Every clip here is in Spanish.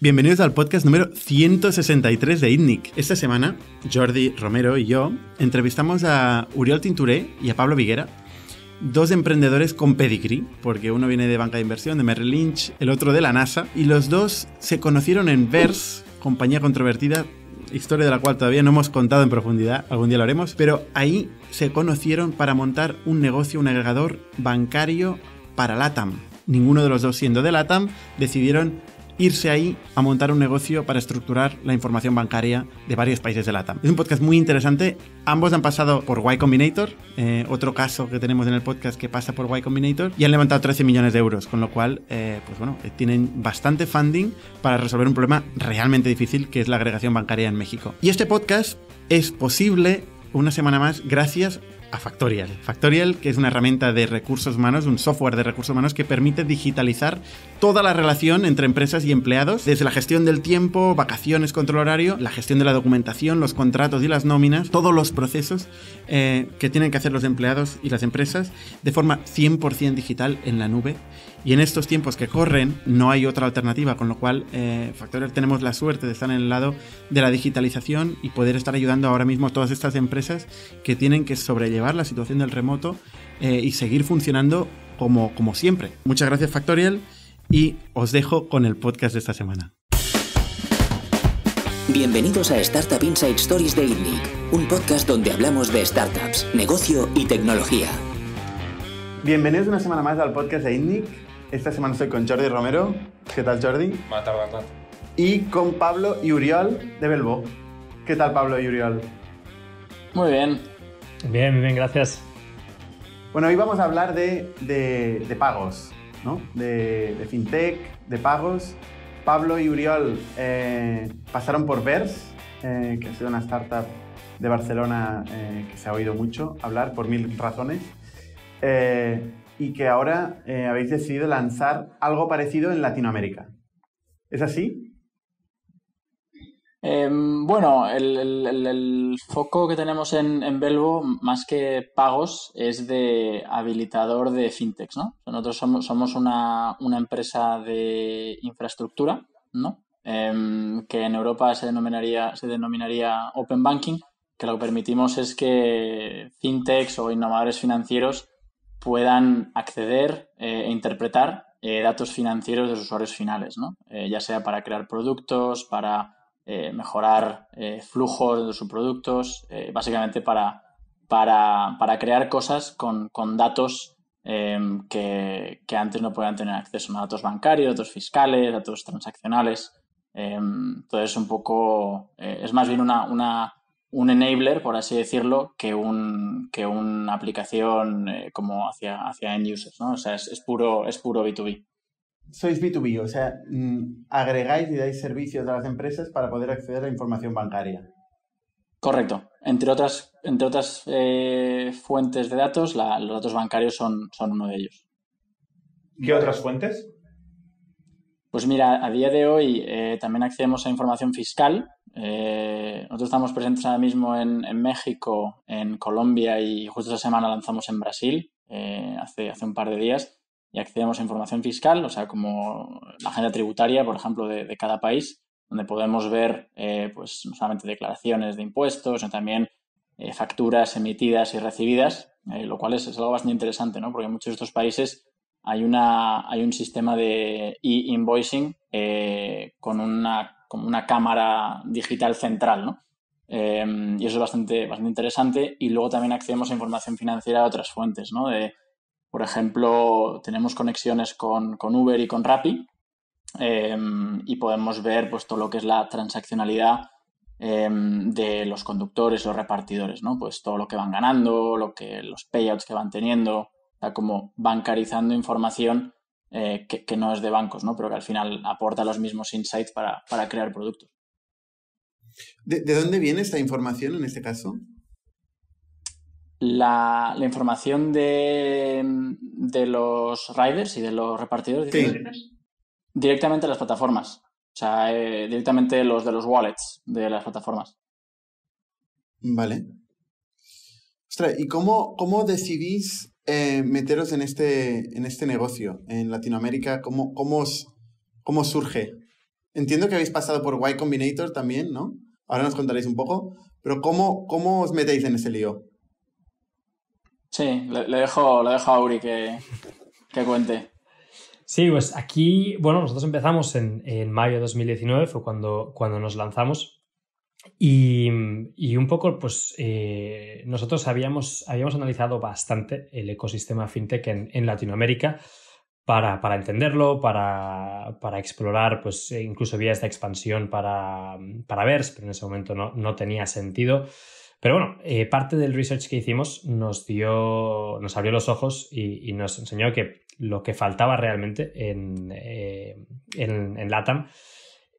Bienvenidos al podcast número 163 de ITNIC. Esta semana, Jordi Romero y yo entrevistamos a Uriol Tinturé y a Pablo Viguera, dos emprendedores con pedigree, porque uno viene de banca de inversión, de Merrill Lynch, el otro de la NASA, y los dos se conocieron en Vers, compañía controvertida, historia de la cual todavía no hemos contado en profundidad, algún día lo haremos, pero ahí se conocieron para montar un negocio, un agregador bancario para LATAM. Ninguno de los dos siendo de LATAM, decidieron irse ahí a montar un negocio para estructurar la información bancaria de varios países de la TAM. Es un podcast muy interesante. Ambos han pasado por Y Combinator, eh, otro caso que tenemos en el podcast que pasa por Y Combinator, y han levantado 13 millones de euros, con lo cual, eh, pues bueno, eh, tienen bastante funding para resolver un problema realmente difícil que es la agregación bancaria en México. Y este podcast es posible una semana más gracias a Factorial. Factorial, que es una herramienta de recursos humanos, un software de recursos humanos que permite digitalizar toda la relación entre empresas y empleados, desde la gestión del tiempo, vacaciones, control horario, la gestión de la documentación, los contratos y las nóminas, todos los procesos eh, que tienen que hacer los empleados y las empresas de forma 100% digital en la nube y en estos tiempos que corren no hay otra alternativa, con lo cual eh, Factorial tenemos la suerte de estar en el lado de la digitalización y poder estar ayudando ahora mismo a todas estas empresas que tienen que sobrellevar la situación del remoto eh, y seguir funcionando como, como siempre. Muchas gracias Factorial y os dejo con el podcast de esta semana. Bienvenidos a Startup Inside Stories de Indic un podcast donde hablamos de startups, negocio y tecnología. Bienvenidos una semana más al podcast de Indic esta semana estoy con Jordi Romero. ¿Qué tal, Jordi? Buenas tardes, Y con Pablo Uriol de Belbo. ¿Qué tal, Pablo Uriol? Muy bien. Bien, bien, gracias. Bueno, hoy vamos a hablar de, pagos, ¿no? De, fintech, de pagos. Pablo y Uriol eh, pasaron por Vers, eh, que ha sido una startup de Barcelona eh, que se ha oído mucho hablar por mil razones y que ahora eh, habéis decidido lanzar algo parecido en Latinoamérica. ¿Es así? Em, bueno, el, foco que tenemos en, en más que pagos, es de habilitador de fintechs, ¿no? Nosotros somos, una, empresa de infraestructura, ¿no? Em, que en Europa se denominaría, se denominaría Open Banking, que lo que permitimos es que fintechs o innovadores financieros puedan acceder eh, e interpretar eh, datos financieros de los usuarios finales, eh, ya sea para crear productos, para mejorar flujos de sus productos, básicamente para, para, crear cosas con, datos em, que, antes no podían tener acceso, datos bancarios, datos fiscales, datos transaccionales. entonces, em, un poco, es más bien una un enabler, por así decirlo, que, un, que una aplicación eh, como hacia, hacia end users, ¿no? O sea, es, puro, es puro B2B. Sois B2B, o sea, mm, agregáis y dais servicios a las empresas para poder acceder a información bancaria. Correcto. Entre otras, entre otras eh, fuentes de datos, los datos bancarios son, son uno de ellos. ¿Qué otras fuentes? Pues mira, a día de hoy eh, también accedemos a información fiscal, eh, nosotros estamos presentes ahora mismo en, México, en Colombia y justo esta semana lanzamos en Brasil, eh, hace, hace un par de días, y accedemos a información fiscal, o sea, como la agenda tributaria, por ejemplo, de, cada país, donde podemos ver, eh, pues, no solamente declaraciones de impuestos, sino también eh, facturas emitidas y recibidas, lo cual es, algo bastante interesante, ¿no? Porque en muchos de estos países hay, una, hay un sistema de e-invoicing con una como una cámara digital central, ¿no? Em, y eso es bastante, bastante interesante. Y luego también accedemos a información financiera de otras fuentes, ¿no? De, por ejemplo, tenemos conexiones con, Uber y con Rappi em, y podemos ver pues, todo lo que es la transaccionalidad em, de los conductores, los repartidores, ¿no? Pues todo lo que van ganando, lo que, los payouts que van teniendo, como bancarizando información eh, que, no es de bancos, ¿no? Pero que al final aporta los mismos insights para, crear productos. ¿De, dónde viene esta información en este caso? La, información de, de, los riders y de los repartidores directamente a las plataformas. O sea, eh, directamente los de los wallets de las plataformas. Vale. Ostras, ¿y cómo, cómo decidís eh, meteros en este, en este negocio en Latinoamérica? ¿Cómo, cómo, os, surge? Entiendo que habéis pasado por Y Combinator también, ¿no? Ahora nos contaréis un poco, pero ¿cómo, cómo os metéis en ese lío? Sí, le, dejo, dejo a Uri que, cuente. Sí, pues aquí, bueno, nosotros empezamos en, mayo de 2019, fue cuando, cuando nos lanzamos. Mm, y, un poco, pues eh, nosotros habíamos, habíamos analizado bastante el ecosistema fintech en, Latinoamérica para, entenderlo, para, explorar, pues eh, incluso vías de expansión para, mm, para pero en ese momento no, tenía sentido. Pero bueno, eh, parte del research que hicimos nos dio, nos abrió los ojos y, nos enseñó que lo que faltaba realmente en LATAM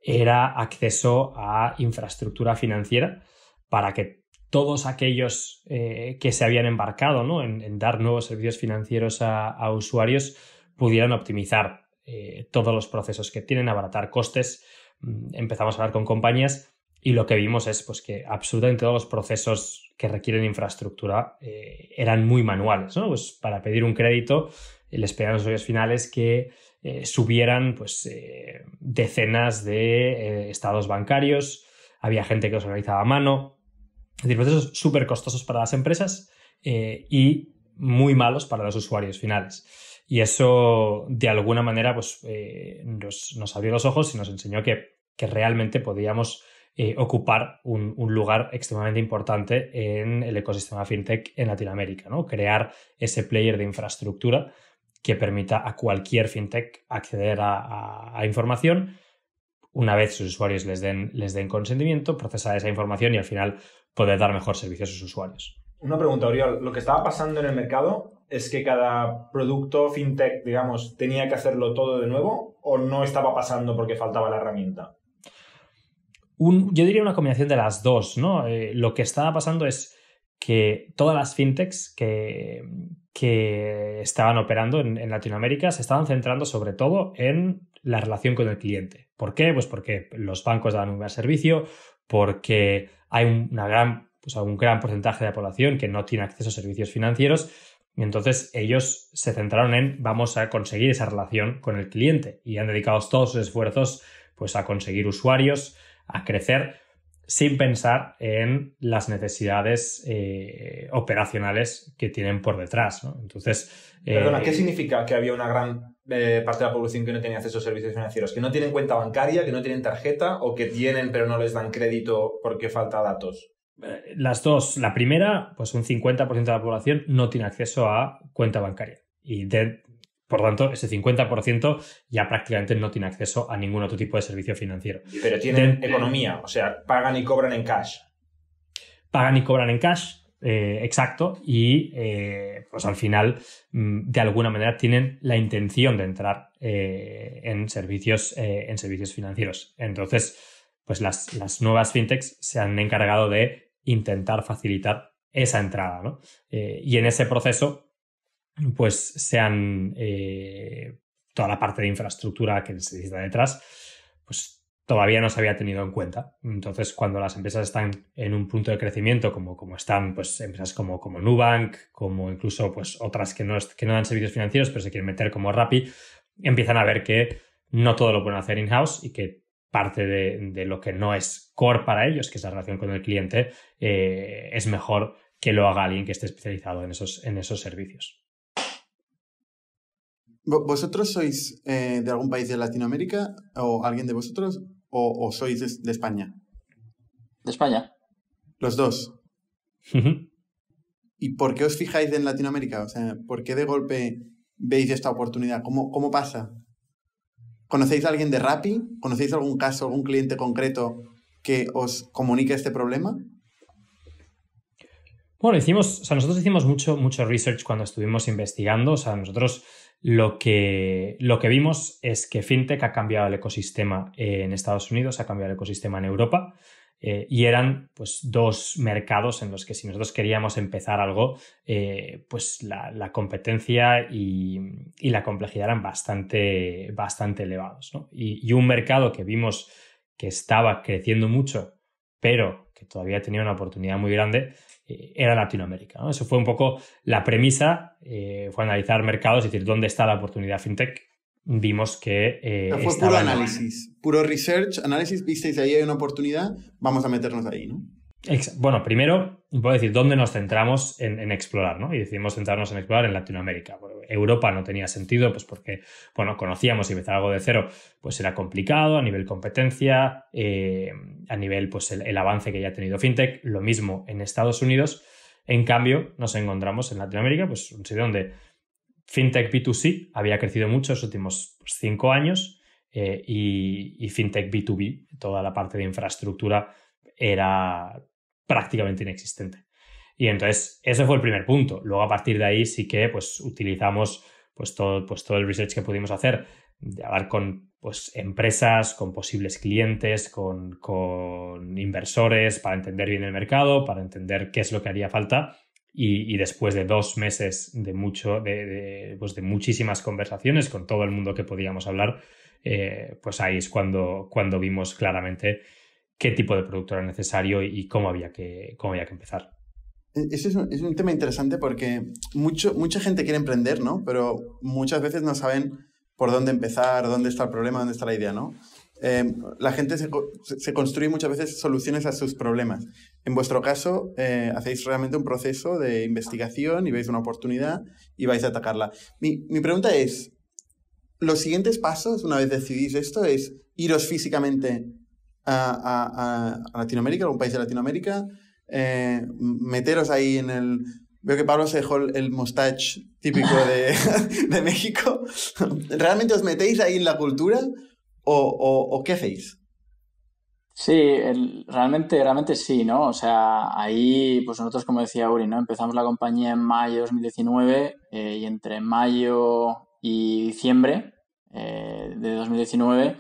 era acceso a infraestructura financiera para que todos aquellos eh, que se habían embarcado en, dar nuevos servicios financieros a, usuarios pudieran optimizar eh, todos los procesos que tienen, abaratar costes. Mm, empezamos a hablar con compañías y lo que vimos es pues, que absolutamente todos los procesos que requieren infraestructura eh, eran muy manuales. Pues para pedir un crédito, les pedían los usuarios finales que eh, subieran pues, eh, decenas de eh, estados bancarios, había gente que los organizaba a mano, es decir, procesos súper costosos para las empresas y muy malos para los usuarios finales. Y eso, de alguna manera, pues, nos, abrió los ojos y nos enseñó que, realmente podíamos ocupar un, un, lugar extremadamente importante en el ecosistema fintech en Latinoamérica, ¿no? crear ese player de infraestructura que permita a cualquier fintech acceder a, información. Una vez sus usuarios les den, les den consentimiento, procesar esa información y al final poder dar mejor servicio a sus usuarios. Una pregunta, Oriol. Lo que estaba pasando en el mercado es que cada producto fintech, digamos, tenía que hacerlo todo de nuevo o no estaba pasando porque faltaba la herramienta? yo diría una combinación de las dos, ¿no? Eh, lo que estaba pasando es que todas las fintechs que, que estaban operando en, Latinoamérica se estaban centrando sobre todo en la relación con el cliente. ¿Por qué? Pues porque los bancos dan un buen servicio, porque hay una gran, pues un gran porcentaje de la población que no tiene acceso a servicios financieros. Y entonces ellos se centraron en vamos a conseguir esa relación con el cliente y han dedicado todos sus esfuerzos pues, a conseguir usuarios, a crecer sin pensar en las necesidades eh, operacionales que tienen por detrás. ¿no? Entonces. Eh, Perdona, ¿qué significa que había una gran eh, parte de la población que no tenía acceso a servicios financieros? ¿Que no tienen cuenta bancaria, que no tienen tarjeta o que tienen pero no les dan crédito porque falta datos? Las dos. La primera, pues un 50% de la población no tiene acceso a cuenta bancaria. Y de, por lo tanto, ese 50% ya prácticamente no tiene acceso a ningún otro tipo de servicio financiero. Pero tienen economía, o sea, pagan y cobran en cash. Pagan y cobran en cash, eh, exacto, y eh, pues al final, mm, de alguna manera, tienen la intención de entrar eh, en, servicios, en servicios financieros. Entonces, pues las, las nuevas fintechs se han encargado de intentar facilitar esa entrada, ¿no? y en ese proceso, pues sean eh, toda la parte de infraestructura que se necesita detrás, pues todavía no se había tenido en cuenta. Entonces, cuando las empresas están en un punto de crecimiento, como, están pues, empresas como, Nubank, como incluso pues, otras que no, dan servicios financieros, pero se quieren meter como Rappi, empiezan a ver que no todo lo pueden hacer in-house y que parte de, lo que no es core para ellos, que es la relación con el cliente, eh, es mejor que lo haga alguien que esté especializado en en esos servicios. ¿Vosotros sois eh, de algún país de Latinoamérica o alguien de vosotros o, sois de, España? De España. Los dos. ¿Y por qué os fijáis en Latinoamérica? O sea, ¿por qué de golpe veis esta oportunidad? ¿Cómo, cómo pasa? ¿Conocéis a alguien de Rappi? ¿Conocéis algún caso, algún cliente concreto que os comunique este problema? Bueno, hicimos, o sea, nosotros hicimos mucho, mucho research cuando estuvimos investigando. O sea, nosotros lo que, vimos es que FinTech ha cambiado el ecosistema en Estados Unidos, ha cambiado el ecosistema en Europa. Eh, y eran pues dos mercados en los que si nosotros queríamos empezar algo, eh, pues la, competencia y, la complejidad eran bastante, elevados. y, un mercado que vimos que estaba creciendo mucho, pero que todavía tenía una oportunidad muy grande, eh, era Latinoamérica. Eso fue un poco la premisa, eh, fue analizar mercados, es decir, dónde está la oportunidad fintech. Vimos que... Eh, fue puro análisis, puro research, análisis, visteis ahí hay una oportunidad, vamos a meternos ahí, ¿no? Bueno, primero, puedo decir dónde nos centramos en, explorar, ¿no? Y decidimos centrarnos en explorar en Latinoamérica. Europa no tenía sentido, pues porque, bueno, conocíamos y empezar algo de cero, pues era complicado a nivel competencia, eh, a nivel, pues, el, avance que ya ha tenido FinTech. Lo mismo en Estados Unidos. En cambio, nos encontramos en Latinoamérica, pues un sitio donde FinTech B2C había crecido mucho los últimos pues, cinco años eh, y, y FinTech B2B, toda la parte de infraestructura, era prácticamente inexistente. Y entonces, ese fue el primer punto. Luego, a partir de ahí, sí que pues, utilizamos pues, todo, pues, todo el research que pudimos hacer, de hablar con pues, empresas, con posibles clientes, con, inversores, para entender bien el mercado, para entender qué es lo que haría falta. Y, después de dos meses de mucho, de, pues de muchísimas conversaciones con todo el mundo que podíamos hablar, eh, pues ahí es cuando, cuando vimos claramente qué tipo de producto era necesario y cómo había que, cómo había que empezar. E-, ese es un, tema interesante porque mucho, mucha gente quiere emprender, ¿no? Pero muchas veces no saben por dónde empezar, dónde está el problema, dónde está la idea, ¿no? Em, la gente se, se, construye muchas veces soluciones a sus problemas. En vuestro caso, eh, hacéis realmente un proceso de investigación y veis una oportunidad y vais a atacarla. Mi, mi pregunta es, ¿los siguientes pasos, una vez decidís esto, es iros físicamente a, Latinoamérica, algún país de Latinoamérica, eh, meteros ahí en el... Veo que Pablo se dejó el, mustache típico de, México. ¿Realmente os metéis ahí en la cultura o, o, qué hacéis? Sí, realmente, realmente sí, ¿no? O sea, ahí, pues nosotros, como decía Uri, ¿no? Empezamos la compañía en mayo de 2019 eh, y entre mayo y diciembre eh, de 2019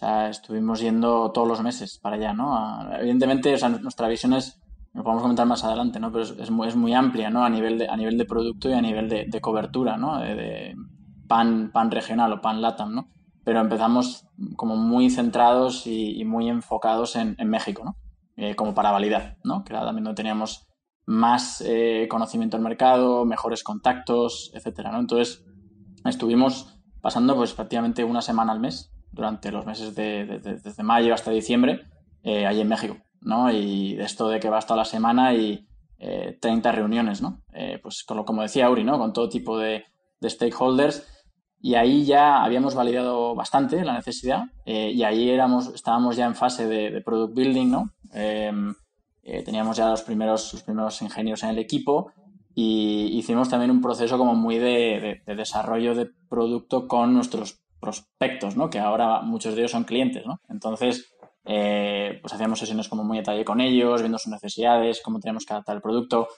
sea, estuvimos yendo todos los meses para allá, ¿no? evidentemente, o sea, nuestra visión es, lo podemos comentar más adelante, ¿no? Pero es, muy, amplia, ¿no? A nivel de, a nivel de producto y a nivel de, cobertura, ¿no? De, pan, pan regional o pan latam, ¿no? Pero empezamos como muy centrados y, muy enfocados en, México, ¿no? Eh, como para validar, ¿no? Que era también donde teníamos más eh, conocimiento del mercado, mejores contactos, etcétera, ¿no? Entonces, estuvimos pasando pues prácticamente una semana al mes durante los meses de, desde mayo hasta diciembre eh, allí en México, ¿no? Y esto de que va hasta la semana y 30 eh, reuniones, ¿no? Eh, pues como decía Uri, ¿no? Con todo tipo de, stakeholders y ahí ya habíamos validado bastante la necesidad eh, y ahí éramos, estábamos ya en fase de, product building, ¿no? Em, teníamos ya los primeros, los primeros ingenios en el equipo y hicimos también un proceso como muy de, de, desarrollo de producto con nuestros prospectos, ¿no? Que ahora muchos de ellos son clientes, ¿no? Entonces, eh, pues hacíamos sesiones como muy a detalle con ellos, viendo sus necesidades, cómo teníamos que adaptar el producto.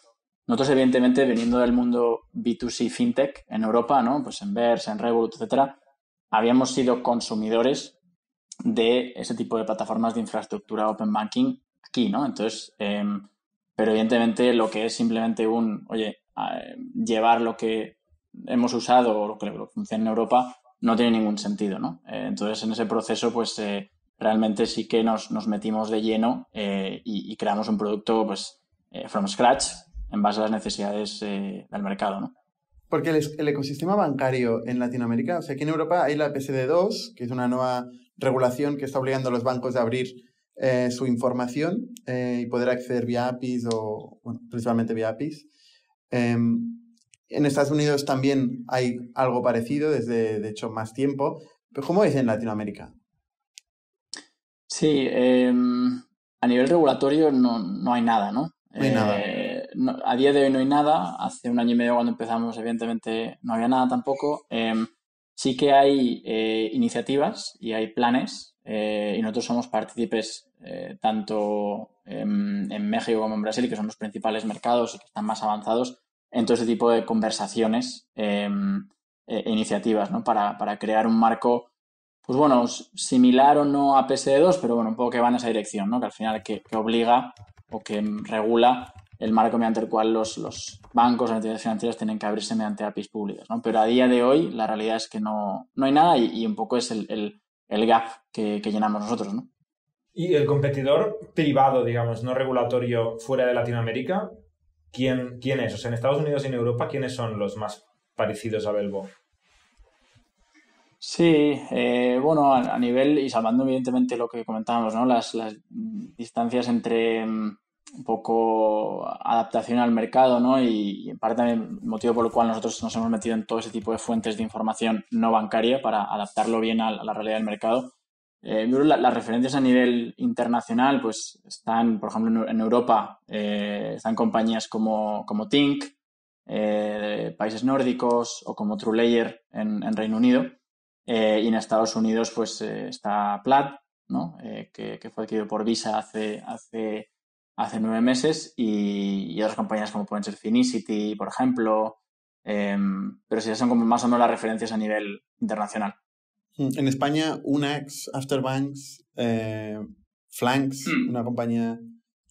Nosotros, evidentemente, viniendo del mundo B2C FinTech en Europa, ¿no? Pues en Verse, en Revolut, etcétera, habíamos sido consumidores de ese tipo de plataformas de infraestructura Open Banking aquí, ¿no? Entonces, em, pero evidentemente lo que es simplemente un, oye, llevar lo que hemos usado o lo que funciona en Europa no tiene ningún sentido, ¿no? Eh, entonces, en ese proceso, pues eh, realmente sí que nos, metimos de lleno eh, y, creamos un producto, pues, from scratch, en base a las necesidades del mercado, ¿no? Porque el, ecosistema bancario en Latinoamérica, o sea, aquí en Europa hay la PSD2, que es una nueva regulación que está obligando a los bancos a abrir su información y poder acceder vía APIs o, bueno, principalmente vía APIs. Em, en Estados Unidos también hay algo parecido desde, de hecho, más tiempo. Pero ¿cómo es en Latinoamérica? Sí, em, a nivel regulatorio no, hay nada, ¿no? No hay nada. Eh, a día de hoy no hay nada. Hace un año y medio cuando empezamos, evidentemente, no había nada tampoco. Em, sí que hay eh, iniciativas y hay planes eh, y nosotros somos partícipes tanto em, en México como en Brasil, que son los principales mercados y que están más avanzados en todo ese tipo de conversaciones em, e, e iniciativas, ¿no? Para, crear un marco, pues bueno, similar o no a PSD2, pero bueno, un poco que va en esa dirección, ¿no? Que al final que, que obliga o que regula el marco mediante el cual los, bancos o entidades financieras tienen que abrirse mediante APIs públicas, ¿no? Pero a día de hoy la realidad es que no, no hay nada y, un poco es el, gap que, que llenamos nosotros, ¿no? Y el competidor privado, digamos, no regulatorio fuera de Latinoamérica, ¿quién, es? O sea, en Estados Unidos y en Europa, ¿quiénes son los más parecidos a Belbo? Sí, eh, bueno, a, nivel, y salvando evidentemente lo que comentábamos, ¿no? Las, distancias entre mm, un poco adaptación al mercado, ¿no? Y, parte también el motivo por el cual nosotros nos hemos metido en todo ese tipo de fuentes de información no bancaria para adaptarlo bien a la realidad del mercado. Eh, las referencias a nivel internacional, pues están, por ejemplo, en, Europa, eh, están compañías como, como eh, países nórdicos o como TrueLayer en, en Reino Unido. y en Estados Unidos, pues está Plat, que, fue adquirido por Visa hace, nueve meses, y, otras compañías como pueden ser Finicity, por ejemplo. Em, pero sí, son como más o menos las referencias a nivel internacional. En España, Unax, Afterbanks, eh, Flanks, mm. una compañía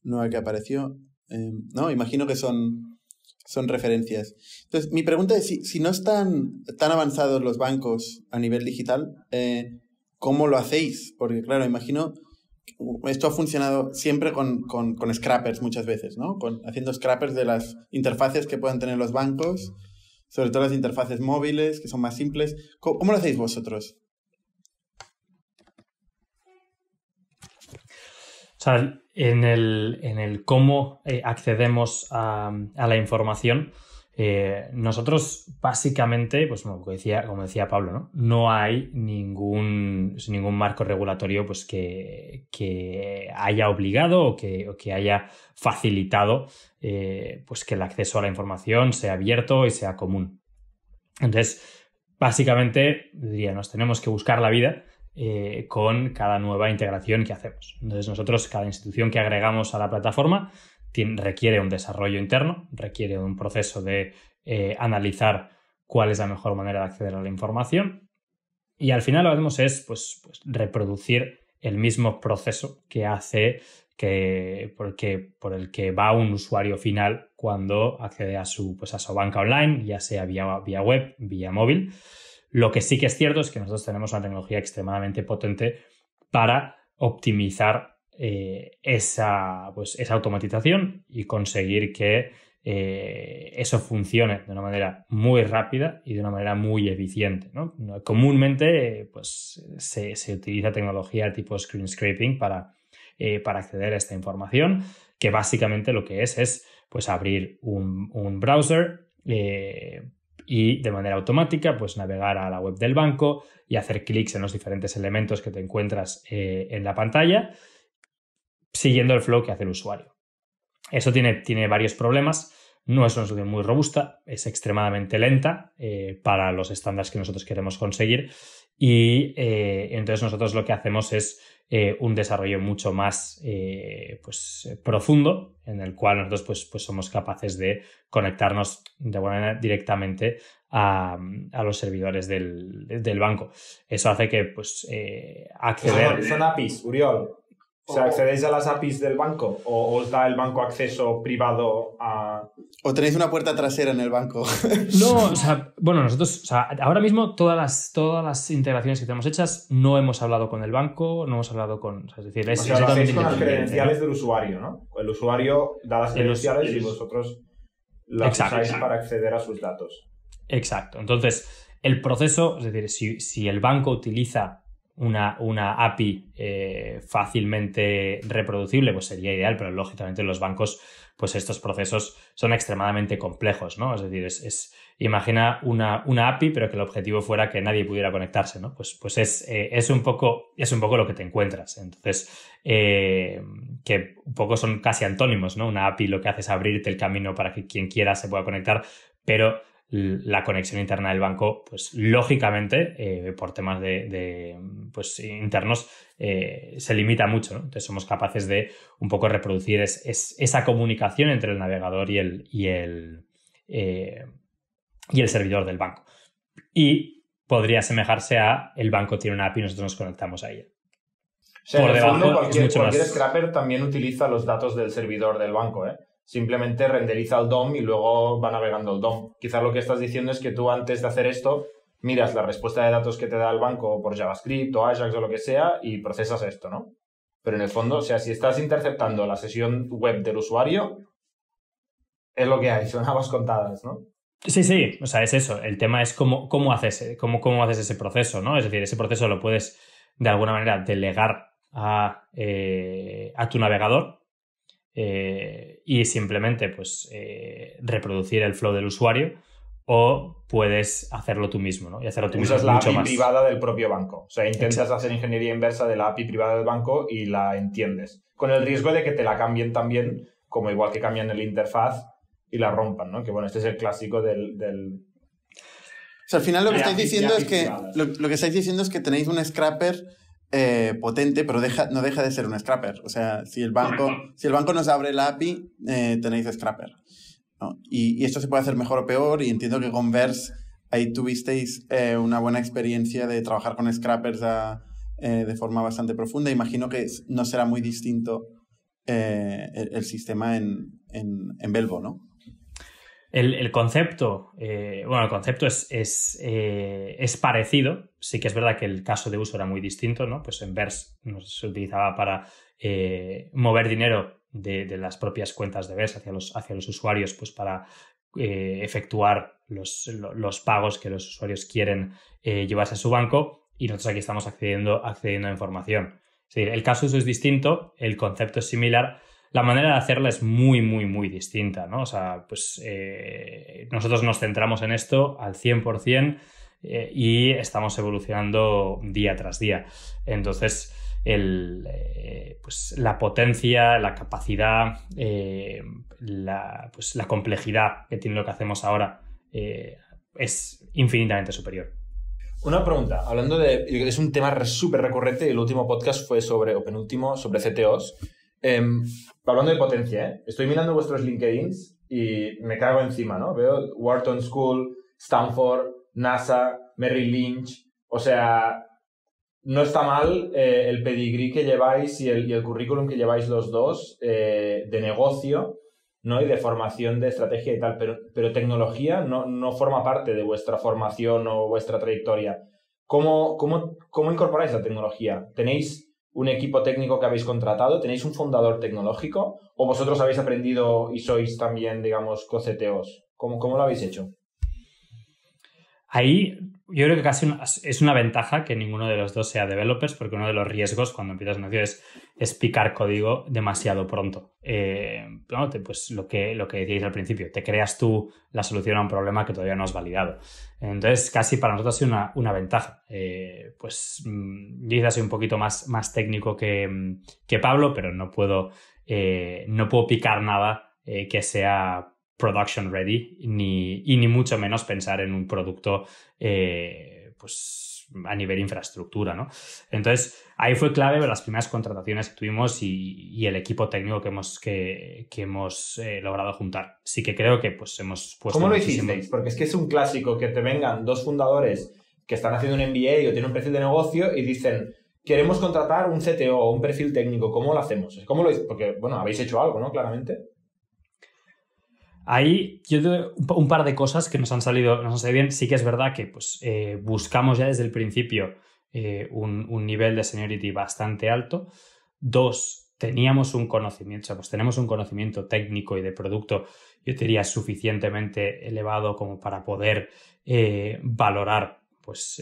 nueva que apareció. Em, no, imagino que son, son referencias. Entonces, mi pregunta es, si, no están tan avanzados los bancos a nivel digital, eh, ¿cómo lo hacéis? Porque, claro, imagino, esto ha funcionado siempre con, scrappers muchas veces, ¿no? Con, haciendo scrappers de las interfaces que puedan tener los bancos, sobre todo las interfaces móviles, que son más simples. cómo lo hacéis vosotros? sea, en el, cómo eh, accedemos a, la información, eh, nosotros básicamente, pues como decía, como decía Pablo, ¿no? no hay ningún, pues, ningún marco regulatorio pues, que, que haya obligado o que, haya facilitado eh, pues, que el acceso a la información sea abierto y sea común. Entonces, básicamente, diría, nos tenemos que buscar la vida eh, con cada nueva integración que hacemos. Entonces nosotros, cada institución que agregamos a la plataforma requiere un desarrollo interno, requiere un proceso de eh, analizar cuál es la mejor manera de acceder a la información y al final lo que hacemos es pues, pues, reproducir el mismo proceso que hace porque, por el que va un usuario final cuando accede a su, pues a su banca online, ya sea vía, vía web, vía móvil. Lo que sí que es cierto es que nosotros tenemos una tecnología extremadamente potente para optimizar eh, esa, pues, esa automatización y conseguir que eh, eso funcione de una manera muy rápida y de una manera muy eficiente. ¿no? Comúnmente pues, se, utiliza tecnología tipo screen scraping para, eh, para acceder a esta información, que básicamente lo que es es pues, abrir un, browser, y de manera automática pues navegar a la web del banco y hacer clics en los diferentes elementos que te encuentras eh, en la pantalla siguiendo el flow que hace el usuario. Eso tiene, tiene varios problemas. No es una solución muy robusta, es extremadamente lenta eh, para los estándares que nosotros queremos conseguir y eh, entonces nosotros lo que hacemos es eh, un desarrollo mucho más eh, pues, eh, profundo, en el cual nosotros pues, pues, somos capaces de conectarnos de buena manera directamente a, los servidores del, banco. Eso hace que pues, acceder... son APIs, Uriol. O sea, accedéis a las APIs del banco o os da el banco acceso privado a... O tenéis una puerta trasera en el banco. no, o sea, bueno, nosotros, o sea, ahora mismo todas las, todas las integraciones que tenemos hechas no hemos hablado con el banco, no hemos hablado con... O sea, es decir, es con las credenciales del usuario, ¿no? El usuario da las credenciales y vosotros las usáis para acceder a sus datos. Exacto. Entonces, el proceso, es decir, si, si el banco utiliza una, API eh, fácilmente reproducible, pues sería ideal, pero lógicamente en los bancos, pues estos procesos son extremadamente complejos, ¿no? Es decir, es, imagina una, una, API, pero que el objetivo fuera que nadie pudiera conectarse, ¿no? Pues, pues es, eh, un poco, es un poco lo que te encuentras. Entonces, eh, que un poco son casi antónimos, ¿no? Una API lo que hace es abrirte el camino para que quien quiera se pueda conectar, pero la conexión interna del banco, pues lógicamente, eh, por temas de, pues, internos, eh, se limita mucho. ¿no? Entonces somos capaces de un poco reproducir esa comunicación entre el navegador y el, y el, eh, y el servidor del banco. Y podría asemejarse a el banco tiene una API y nosotros nos conectamos a ella. O sea, por debajo, cualquier, scrapper también utiliza los datos del servidor del banco, ¿eh? simplemente renderiza el DOM y luego va navegando el DOM. Quizás lo que estás diciendo es que tú antes de hacer esto miras la respuesta de datos que te da el banco por JavaScript o Ajax o lo que sea y procesas esto, ¿no? Pero en el fondo, o sea, si estás interceptando la sesión web del usuario, es lo que hay, son aguas contadas, ¿no? Sí, sí, o sea, es eso. El tema es cómo, cómo, haces, cómo, cómo haces ese proceso, ¿no? Es decir, ese proceso lo puedes de alguna manera delegar a, eh, a tu navegador eh, y simplemente pues, eh, reproducir el flow del usuario o puedes hacerlo tú mismo, ¿no? Y hacerlo tú Usas la API privada del propio banco. O sea, intentas hacer ingeniería inversa de la API privada del banco y la entiendes. Con el riesgo de que te la cambien también, como igual que cambian el interfaz y la rompan, ¿no? Que bueno, este es el clásico del. O sea, al final lo que estáis diciendo es que. Lo, lo, que estáis diciendo es que tenéis un scrapper eh, potente, pero no deja de ser un scrapper. O sea, si el banco, si el banco nos abre el API, eh, tenéis scrapper. Y, esto se puede hacer mejor o peor, y entiendo que con Verse ahí tuvisteis eh, una buena experiencia de trabajar con scrappers de forma bastante profunda. Imagino que no será muy distinto el, sistema en, en, en Belvo, ¿no? El, concepto, eh, bueno, el concepto eh, es, parecido. Sí que es verdad que el caso de uso era muy distinto, ¿no? Pues en BERS se utilizaba para eh, mover dinero de, las propias cuentas de BERS hacia los, hacia los usuarios, pues para efectuar los, pagos que los usuarios quieren llevarse a su banco. Y nosotros aquí estamos accediendo, accediendo a información. Es decir, el caso de uso es distinto, el concepto es similar, la manera de hacerla es muy, muy, muy distinta, ¿no? O sea, pues eh, nosotros nos centramos en esto al 100% eh, y estamos evolucionando día tras día. Entonces, el, eh, pues la potencia, la capacidad, la, pues, la, complejidad que tiene lo que hacemos ahora es infinitamente superior. Una pregunta, hablando de, es un tema súper recurrente, el último podcast fue sobre, o penúltimo, sobre CTOs Em, hablando de potencia, ¿eh? estoy mirando vuestros LinkedIns y me cago encima, ¿no? Veo Wharton School, Stanford, NASA, Merrill Lynch. O sea, no está mal eh, el pedigrí que lleváis y el, currículum que lleváis los dos eh, de negocio ¿no? y de formación de estrategia y tal, pero, pero tecnología no, no, forma parte de vuestra formación o vuestra trayectoria. ¿Cómo, cómo, cómo incorporáis la tecnología? ¿Tenéis un equipo técnico que habéis contratado? ¿Tenéis un fundador tecnológico? ¿O vosotros habéis aprendido y sois también, digamos, coceteos? ¿Cómo, cómo lo habéis hecho? Ahí yo creo que casi es una ventaja que ninguno de los dos sea developers, porque uno de los riesgos cuando empiezas un negocio es, picar código demasiado pronto. Eh, pues lo que, lo que decíais al principio, te creas tú la solución a un problema que todavía no has validado. Entonces, casi para nosotros es una, ventaja. Eh, pues mm, yo quizás soy un poquito más, más técnico que, mm, Pablo, pero no puedo, eh, no puedo picar nada que sea production ready, ni, y ni mucho menos pensar en un producto eh, pues, a nivel infraestructura. ¿no? Entonces, ahí fue clave las primeras contrataciones que tuvimos y, el equipo técnico que hemos, que, hemos eh, logrado juntar. Sí que creo que pues, hemos puesto... ¿Cómo lo hicisteis? Porque es que es un clásico que te vengan dos fundadores que están haciendo un MBA o tienen un perfil de negocio y dicen, queremos contratar un CTO o un perfil técnico, ¿cómo lo hacemos? ¿Cómo lo Porque, bueno, habéis hecho algo, ¿no? Claramente. Ahí yo un par de cosas que nos han salido, no han bien. Sí que es verdad que pues, eh, buscamos ya desde el principio eh, un, nivel de seniority bastante alto. Dos, teníamos un conocimiento, pues tenemos un conocimiento técnico y de producto, yo diría, suficientemente elevado como para poder eh, valorar pues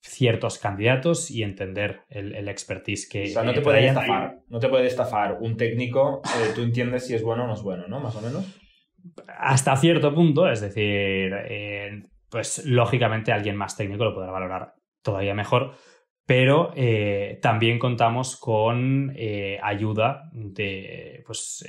ciertos candidatos y entender el, expertise que. O sea, no te puede estafar. No te puede estafar un técnico. tú entiendes si es bueno o no es bueno, ¿no? Más o menos hasta cierto punto, es decir, eh, pues lógicamente alguien más técnico lo podrá valorar todavía mejor, pero eh, también contamos con eh, ayuda de pues,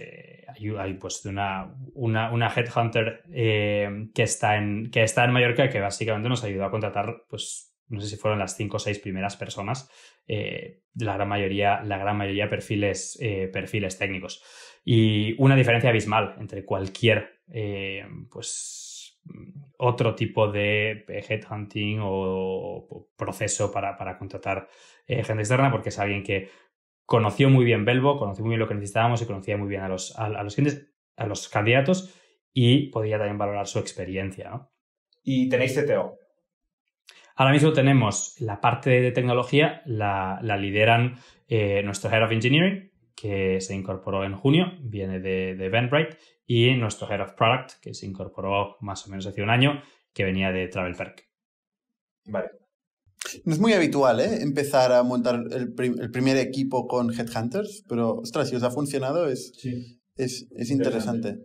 pues de una, una, una headhunter que está en que está en Mallorca que básicamente nos ayudó a contratar pues no sé si fueron las cinco o seis primeras personas, eh, la, gran mayoría, la gran mayoría perfiles, eh, perfiles técnicos. Y una diferencia abismal entre cualquier eh, pues, otro tipo de headhunting o, proceso para, contratar gente externa, porque es alguien que conoció muy bien Belbo conoció muy bien lo que necesitábamos y conocía muy bien a los, los candidatos y podía también valorar su experiencia. ¿Y tenéis CTO? Ahora mismo tenemos la parte de tecnología, la, lideran eh, nuestro Head of Engineering, que se incorporó en junio, viene de, de Eventbrite, y nuestro Head of Product, que se incorporó más o menos hace un año, que venía de Travelperk. Vale. No es muy habitual, ¿eh? Empezar a montar el, primer equipo con Headhunters, pero, ostras, si os ha funcionado es, es, es interesante.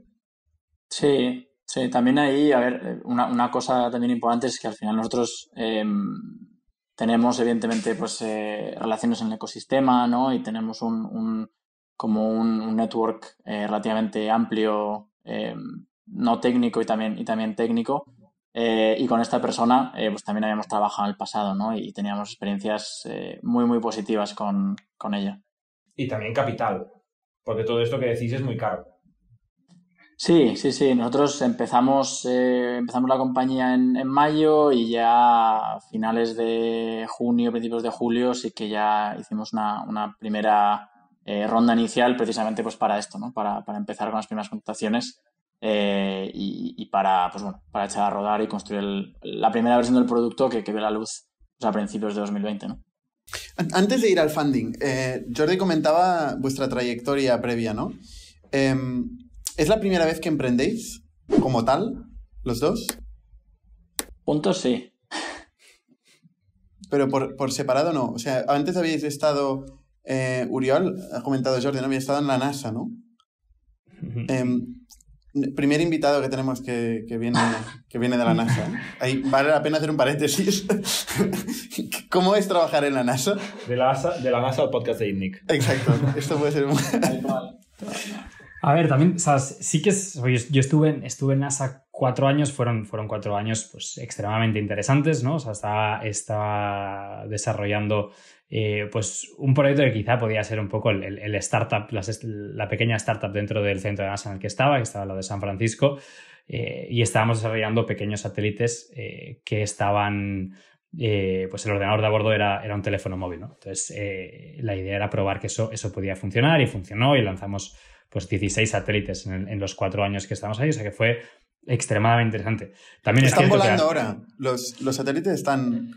Sí, Sí, también ahí, a ver, eh, una, una cosa también importante es que al final nosotros em, tenemos evidentemente pues eh, relaciones en el ecosistema, ¿no? Y tenemos un, como un, network eh, relativamente amplio, em, no técnico y también, y también técnico. y con esta persona pues también habíamos trabajado en el pasado, ¿no? Y teníamos experiencias muy, muy positivas con ella. Y también capital, porque todo esto que decís es muy caro. Sí, sí, sí. Nosotros empezamos, eh, empezamos la compañía en, mayo y ya a finales de junio, principios de julio, sí que ya hicimos una, una primera eh, ronda inicial precisamente pues para esto, ¿no? Para, para empezar con las primeras contrataciones eh, y, para, pues bueno, para echar a rodar y construir la primera versión del producto que, que ve la luz pues, a principios de 2020, Antes de ir al funding, Jordi comentaba vuestra trayectoria previa, ¿no? Em, ¿Es la primera vez que emprendéis como tal, los dos? Puntos sí. Pero por, separado no. O sea, antes habéis estado, eh, Uriol, ha comentado Jordi, no habéis estado en la NASA, ¿no? Em, primer invitado que tenemos que, viene, que viene de la NASA. ¿eh? Ahí vale la pena hacer un paréntesis. ¿Cómo es trabajar en la NASA? De la, de la NASA al podcast de INNIC. Exacto. Esto puede ser un... A ver, también, o sea, sí que es, yo estuve, en NASA cuatro años, fueron, fueron cuatro años pues, extremadamente interesantes, ¿no? O sea, estaba, desarrollando eh, pues, un proyecto que quizá podía ser un poco el, startup, la pequeña startup dentro del centro de NASA en el que estaba, que estaba lo de San Francisco, eh, y estábamos desarrollando pequeños satélites eh, que estaban pues el ordenador de a bordo era, era un teléfono móvil. ¿no? Entonces, la idea era probar que eso, eso podía funcionar y funcionó y lanzamos pues 16 satélites en, los cuatro años que estamos ahí, o sea que fue extremadamente interesante. También están volando ahora, los, satélites están...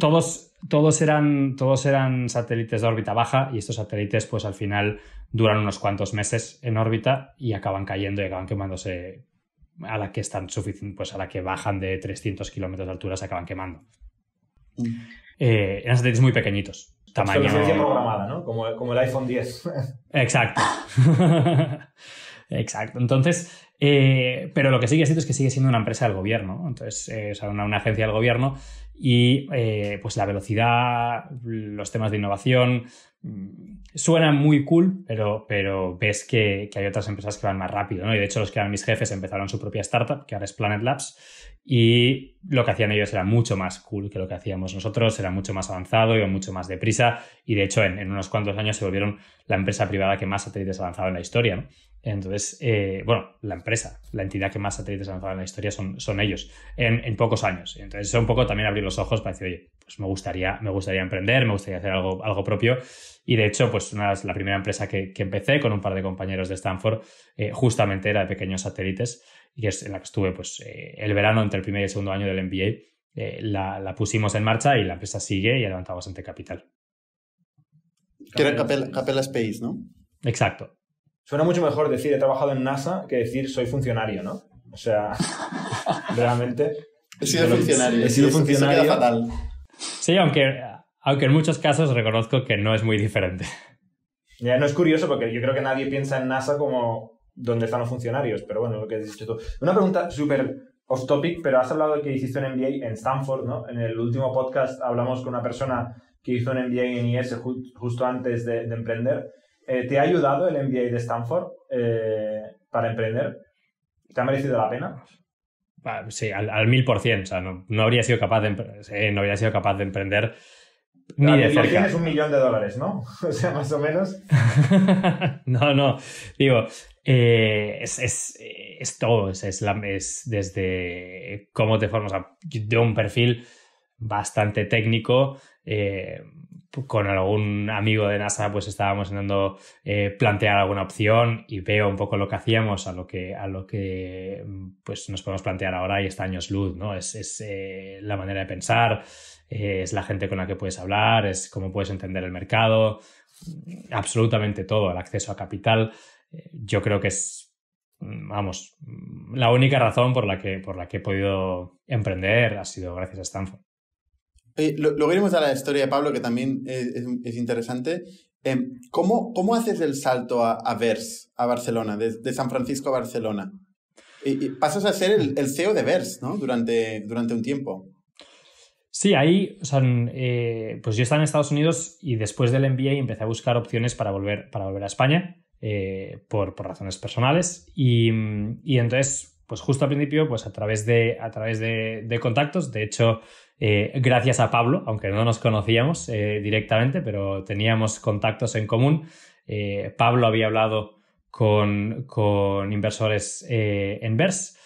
Todos, todos eran, todos eran satélites de órbita baja y estos satélites pues al final duran unos cuantos meses en órbita y acaban cayendo y acaban quemándose a la que están suficiente, pues a la que bajan de 300 kilómetros de altura se acaban quemando. Mm. Eh, eran satélites muy pequeñitos. Tamaño... programada, ¿no? Como, el iPhone 10. Exacto. Exacto. Entonces, eh, pero lo que sigue siendo es que sigue siendo una empresa del gobierno, entonces, eh, o sea, una, agencia del gobierno y eh, pues la velocidad, los temas de innovación, Mm, suena muy cool, pero, pero ves que, que, hay otras empresas que van más rápido, ¿no? Y de hecho los que eran mis jefes empezaron su propia startup, que ahora es Planet Labs, y lo que hacían ellos era mucho más cool que lo que hacíamos nosotros, era mucho más avanzado, iba mucho más deprisa, y de hecho en, unos cuantos años se volvieron la empresa privada que más satélites avanzado en la historia, ¿no? Entonces, eh, bueno, la empresa, la entidad que más satélites ha lanzado en la historia son, son ellos, en, pocos años. Entonces, es un poco también abrir los ojos para decir, oye, pues me gustaría, me gustaría emprender, me gustaría hacer algo, algo propio. Y de hecho, pues la primera empresa que, empecé con un par de compañeros de Stanford, eh, justamente era de pequeños satélites, y es en la que estuve pues eh, el verano entre el primer y el segundo año del MBA. La, pusimos en marcha y la empresa sigue y ha levantado bastante capital. Que era Capella Space, ¿no? Exacto, Suena mucho mejor decir he trabajado en NASA que decir soy funcionario, ¿no? O sea, realmente. He sido funcionario. He sido funcionario. fatal. Sí, aunque, aunque en muchos casos reconozco que no es muy diferente. Ya, no es curioso porque yo creo que nadie piensa en NASA como donde están los funcionarios, pero bueno, lo que has dicho tú. Una pregunta súper off topic, pero has hablado de que hiciste un MBA en Stanford, ¿no? En el último podcast hablamos con una persona que hizo un MBA en IS justo antes de, de emprender eh, ¿Te ha ayudado el MBA de Stanford eh, para emprender? ¿Te ha merecido la pena? sí, al mil por cien. O sea, no, habría sido capaz de, no habría sido capaz de emprender ni de cerca. Tienes un millón de dólares, ¿no? O sea, más o menos. no, no. Digo, eh, es, es, todo. Es, desde cómo te formas. de un perfil bastante técnico, con algún amigo de NASA pues estábamos intentando eh, plantear alguna opción y veo un poco lo que hacíamos a lo que, a lo que pues nos podemos plantear ahora y está años luz, ¿no? Es, es eh, la manera de pensar, eh, es la gente con la que puedes hablar, es cómo puedes entender el mercado, absolutamente todo, el acceso a capital. yo creo que es vamos, la única razón por la que, por la que he podido emprender ha sido gracias a Stanford. Eh, luego iremos a la historia de Pablo, que también es, interesante. Em, ¿cómo, haces el salto a, a Vers, a Barcelona, de, San Francisco a Barcelona? Y, pasas a ser el, mm. CEO de Vers, ¿no? Durante, durante un tiempo. Sí, ahí, eh, pues yo estaba en Estados Unidos y después del MBA empecé a buscar opciones para volver, para volver a España eh, por, razones personales. Y, entonces, pues justo al principio, pues a través de, a través de, de contactos, de hecho, eh, gracias a Pablo, aunque no nos conocíamos eh, directamente, pero teníamos contactos en común. Eh, Pablo había hablado con, inversores en BERS,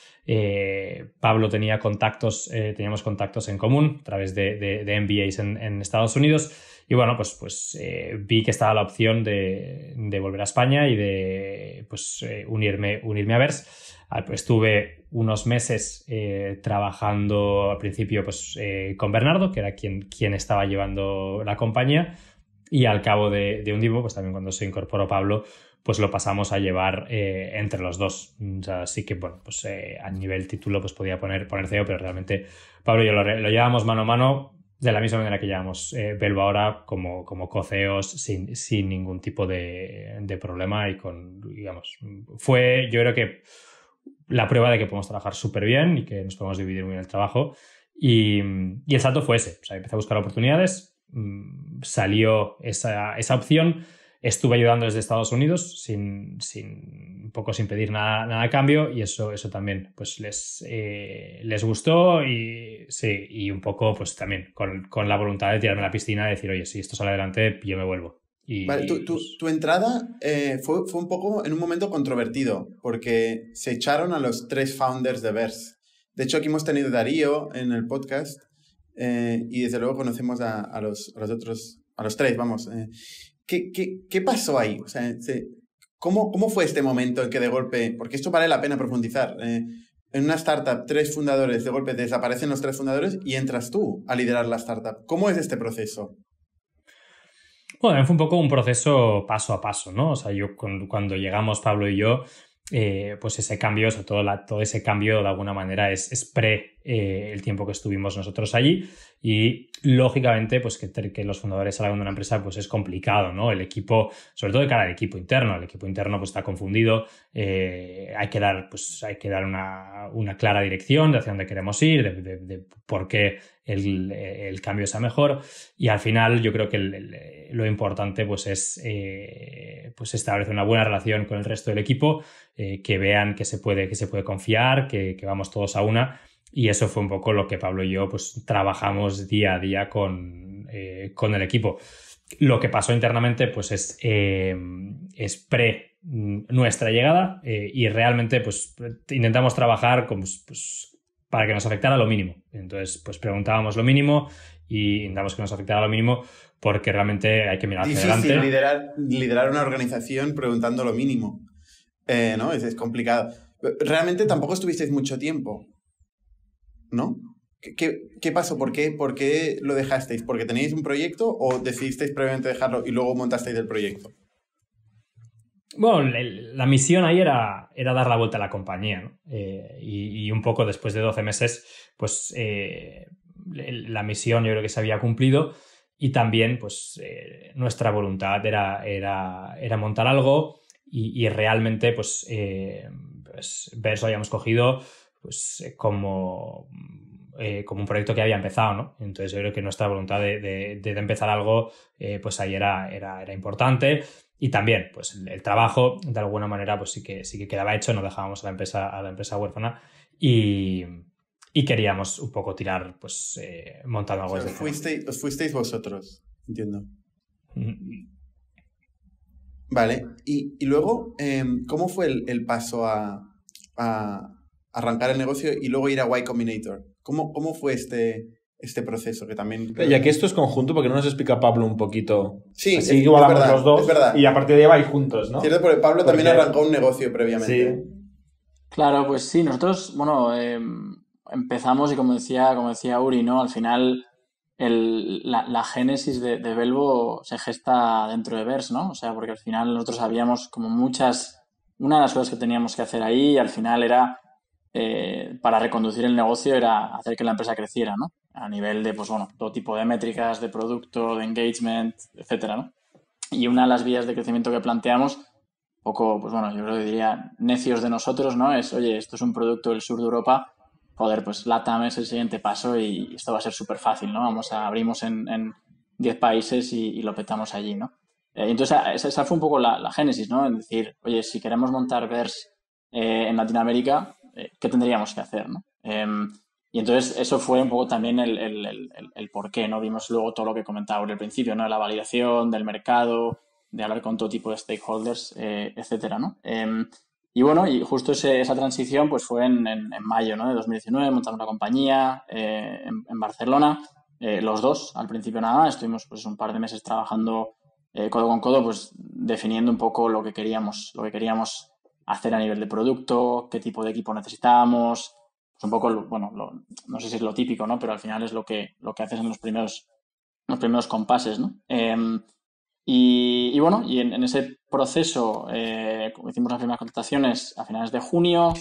Pablo tenía contactos, teníamos contactos en común a través de, MBAs en, Estados Unidos. Y bueno, pues, pues vi que estaba la opción de, de, volver a España y de pues, unirme, unirme a BERS estuve unos meses eh, trabajando al principio pues, eh, con Bernardo, que era quien, quien, estaba llevando la compañía, y al cabo de, un tiempo, pues también cuando se incorporó Pablo, pues lo pasamos a llevar eh, entre los dos. así que, bueno, pues a nivel título pues podía poner, poner CEO, pero realmente Pablo y yo lo, llevamos mano a mano de la misma manera que llevamos eh, ahora como, como coceos sin, sin ningún tipo de, de problema y con, digamos, fue yo creo que la prueba de que podemos trabajar súper bien y que nos podemos dividir muy bien el trabajo. Y, el salto fue ese. O empecé a buscar oportunidades, mm, salió esa, opción, estuve ayudando desde Estados Unidos sin, un poco sin pedir nada, nada a cambio y eso, eso también pues les, eh, les gustó y, sí, un poco pues también con, con la voluntad de tirarme a la piscina y decir, oye, si esto sale adelante, yo me vuelvo. Pues tu, entrada eh, fue, un poco en un momento controvertido, porque se echaron a los tres founders de Verse. De hecho, aquí hemos tenido Darío en el podcast eh, y desde luego conocemos a, los, otros, a los tres, vamos. Eh. ¿Qué, pasó ahí? sea, ¿cómo, ¿cómo, fue este momento en que de golpe, porque esto vale la pena profundizar, en una startup tres fundadores, de golpe desaparecen los tres fundadores y entras tú a liderar la startup? ¿Cómo es este proceso? Bueno, fue un poco un proceso paso a paso, ¿no? O sea, yo cuando llegamos Pablo y yo, eh, pues ese cambio, o sea, todo, ese cambio de alguna manera es, pre eh, el tiempo que estuvimos nosotros allí y lógicamente pues que, los fundadores salgan de una empresa pues es complicado, ¿no? El equipo, sobre todo de cara al equipo interno, el equipo interno pues está confundido, eh, hay que dar pues hay que dar una, clara dirección de hacia dónde queremos ir, de por qué el, el cambio sea mejor. Y al final yo creo que lo importante pues es eh, pues establecer una buena relación con el resto del equipo, eh, que vean que se puede, que se puede confiar, que, vamos todos a una. Y eso fue un poco lo que Pablo y yo pues, trabajamos día a día con, eh, el equipo. Lo que pasó internamente pues, es, es pre mm, nuestra llegada y realmente pues, intentamos trabajar con, pues, pues para que nos afectara lo mínimo. Entonces, pues preguntábamos lo mínimo y damos que nos afectara lo mínimo porque realmente hay que mirar hacia adelante. Liderar, liderar una organización preguntando lo mínimo. Eh, ¿No? Es, complicado. Realmente tampoco estuvisteis mucho tiempo. ¿No? ¿Qué, pasó? ¿Por qué, ¿Por qué lo dejasteis? ¿Porque teníais un proyecto o decidisteis previamente dejarlo y luego montasteis el proyecto? Bueno, la, misión ahí era, era, dar la vuelta a la compañía, ¿no? Eh, y, un poco después de 12 meses, pues eh, la misión yo creo que se había cumplido y también pues eh, nuestra voluntad era, era, era montar algo y, realmente pues, pues, Verso habíamos cogido pues como como un proyecto que había empezado, ¿no? Entonces yo creo que nuestra voluntad de, de, empezar algo, pues ahí era, era, era importante. Y también, pues el, trabajo, de alguna manera, pues sí que, sí que quedaba hecho, no dejábamos a la empresa, a la empresa huérfana y, queríamos un poco tirar, pues, eh, montando algo. os, fuisteis vosotros, entiendo. Vale, y, luego, em, ¿cómo fue el, paso a, arrancar el negocio y luego ir a Y Combinator? ¿Cómo, cómo fue este, este proceso que también... Ya que esto es conjunto porque no nos explica Pablo un poquito. Sí, es, verdad, y a partir de ahí vais juntos, ¿no? Cierto, porque Pablo también arrancó un negocio previamente. Sí. Claro, pues sí, nosotros, bueno, eh, empezamos y como decía, como decía Uri, ¿no? Al final la, génesis de, de, se gesta dentro de Vers, ¿no? O sea, porque al final nosotros habíamos como muchas... Una de las cosas que teníamos que hacer ahí al final era eh, para reconducir el negocio era hacer que la empresa creciera, ¿no? A nivel de, pues bueno, todo tipo de métricas, de producto, de engagement, etcétera, ¿no? Y una de las vías de crecimiento que planteamos, poco, pues bueno, yo creo que diría necios de nosotros, ¿no? Es, oye, esto es un producto del sur de Europa, joder, pues LATAM es el siguiente paso y esto va a ser súper fácil, ¿no? Vamos a, abrimos en, 10 países y, lo petamos allí, ¿no? Eh, entonces, ah, esa, fue un poco la, génesis, ¿no? En decir, oye, si queremos montar BERS eh, en Latinoamérica, eh, qué tendríamos que hacer, ¿no? Em, y entonces eso fue un poco también el, el, el, por qué, ¿no? Vimos luego todo lo que comentaba al principio, ¿no? La validación del mercado, de hablar con todo tipo de stakeholders, etc. Eh, etcétera, ¿no? Em, y bueno, y justo esa transición pues fue en, en, mayo ¿no? de 2019, montamos una compañía eh, en, en, Barcelona, los dos, al principio nada, estuvimos pues un par de meses trabajando codo con codo, pues definiendo un poco lo que queríamos, lo que queríamos hacer a nivel de producto, qué tipo de equipo necesitamos. Pues un poco, bueno, no sé si es lo típico, ¿no? Pero al final es lo que, lo que haces en los primeros, los primeros compases, ¿no? Em, y, bueno, y en, ese proceso eh, hicimos las primeras contrataciones a finales de junio,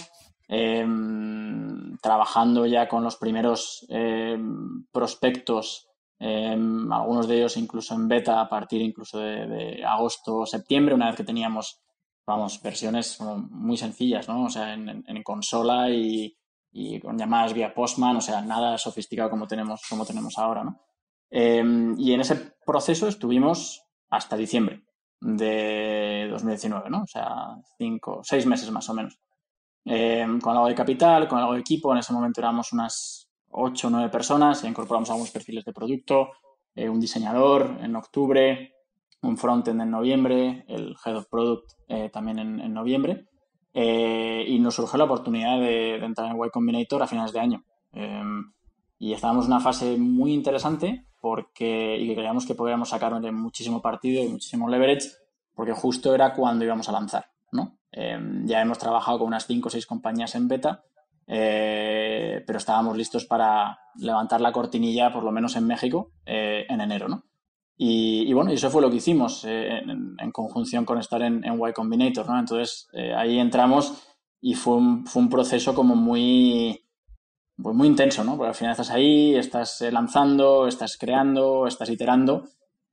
em, trabajando ya con los primeros em, prospectos, algunos de ellos incluso en beta a partir incluso de, de agosto o septiembre, una vez que teníamos vamos, versiones muy sencillas, ¿no? O sea, en, consola y, con llamadas vía Postman, o sea, nada sofisticado como tenemos, como tenemos ahora, ¿no? Em, y en ese proceso estuvimos hasta diciembre de 2019, ¿no? O sea, cinco, seis meses más o menos. Em, con algo de capital, con algo de equipo, en ese momento éramos unas ocho o nueve personas, incorporamos algunos perfiles de producto, eh, un diseñador en octubre, un frontend en noviembre, el Head of Product eh, también en, noviembre, eh, y nos surgió la oportunidad de, entrar en Y Combinator a finales de año. Em, y estábamos en una fase muy interesante porque, y creíamos que podíamos sacarle muchísimo partido y muchísimo leverage, porque justo era cuando íbamos a lanzar. ¿no? Em, ya hemos trabajado con unas 5 o 6 compañías en beta, eh, pero estábamos listos para levantar la cortinilla, por lo menos en México, en enero. ¿no? Y, bueno, eso fue lo que hicimos eh, en, conjunción con estar en, en Y Combinator, ¿no? Entonces eh, ahí entramos y fue un, fue un proceso como muy, pues muy intenso, ¿no? Porque al final estás ahí, estás eh, lanzando, estás creando, estás iterando.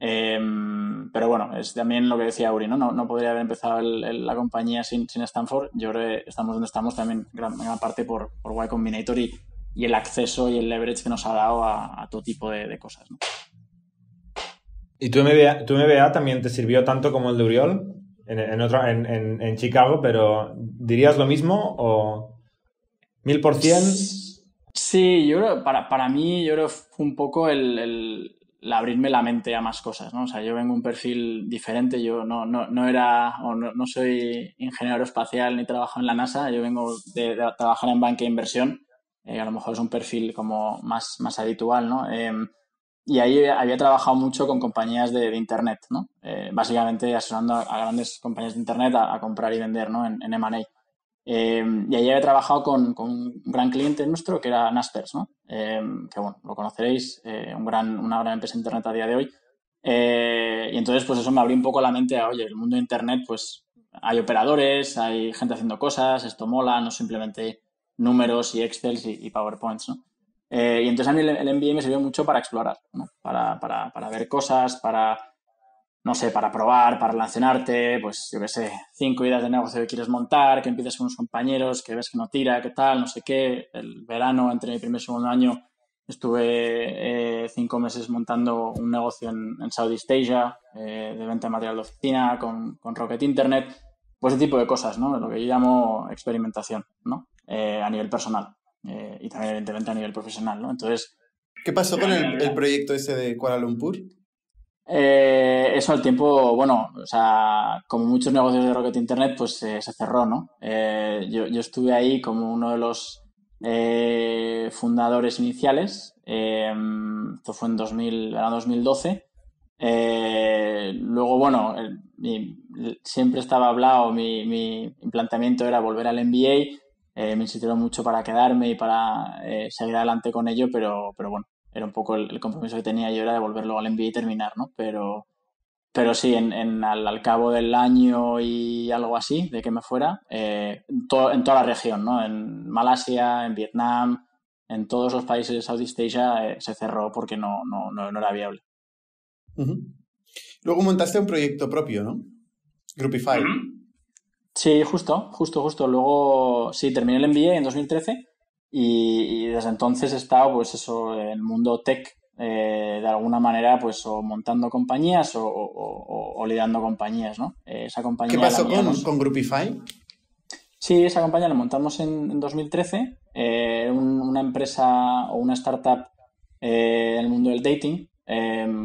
Em, pero bueno, es también lo que decía Uri, ¿no? No, podría haber empezado la compañía sin, sin, Stanford. Yo creo que estamos donde estamos también gran, gran parte por, por Y Combinator y, y, el acceso y el leverage que nos ha dado a, todo tipo de, de cosas, ¿no? ¿Y tu MBA, tu MBA también te sirvió tanto como el de Uriol en, en, otro, en, Chicago, pero ¿dirías lo mismo o mil por cien? Sí, yo creo, para, para mí, yo creo fue un poco el, abrirme la mente a más cosas, ¿no? O sea, yo vengo un perfil diferente, yo no, no, era, o no, soy ingeniero espacial ni trabajo en la NASA, yo vengo de, trabajar en banca de inversión, eh, a lo mejor es un perfil como más, más habitual, ¿no? Em, y ahí había trabajado mucho con compañías de, Internet, ¿no? Eh, básicamente asesorando a, grandes compañías de Internet a, comprar y vender, ¿no? En, en M&A. Eh, y ahí había trabajado con, un gran cliente nuestro que era Naspers, ¿no? Eh, que bueno, lo conoceréis, un gran, una gran empresa de Internet a día de hoy. y entonces, pues eso me abrió un poco la mente a, oye, el mundo de Internet, pues hay operadores, hay gente haciendo cosas, esto mola, no simplemente números y Excel y, y PowerPoints, ¿no? Eh, y entonces a mí el, MBA me sirvió mucho para explorar, ¿no? para, ver cosas, para, no sé, para probar, para relacionarte, pues yo qué sé, cinco ideas de negocio que quieres montar, que empiezas con unos compañeros, que ves que no tira, qué tal, no sé qué. El verano, entre mi primer y segundo año, estuve eh, cinco meses montando un negocio en, en Southeast Asia eh, de venta de material de oficina con, con Rocket Internet, pues ese tipo de cosas, ¿no? Lo que yo llamo experimentación, ¿no? a nivel personal. Eh, y también evidentemente a nivel profesional, ¿no? Entonces... ¿Qué pasó con el, proyecto ese de Kuala Lumpur? Eh, eso al tiempo, bueno, o sea, como muchos negocios de Rocket Internet, pues eh, se cerró, ¿no? yo, estuve ahí como uno de los fundadores iniciales. esto fue en 2012. luego, bueno, siempre estaba hablado, mi, mi, planteamiento era volver al MBA. Eh, me insistieron mucho para quedarme y para eh, seguir adelante con ello, pero, pero bueno, era un poco el, compromiso que tenía yo era devolverlo al NBA y terminar, ¿no? Pero, pero sí, al, cabo del año y algo así, de que me fuera, eh, en toda la región, ¿no? En Malasia, en Vietnam, en todos los países de Southeast Asia se cerró porque no, no, era viable. Luego montaste un proyecto propio, ¿no? Groupify. Sí, justo, justo, justo. Luego, sí, terminé el MBA en 2013 y, desde entonces he estado, pues eso, en el mundo tech, eh, de alguna manera, pues o montando compañías o, o, compañías, ¿no? Eh, esa compañía... ¿Qué pasó con, Groupify? Sí, esa compañía la montamos en, 2013, eh, una empresa o una startup eh, en el mundo del dating,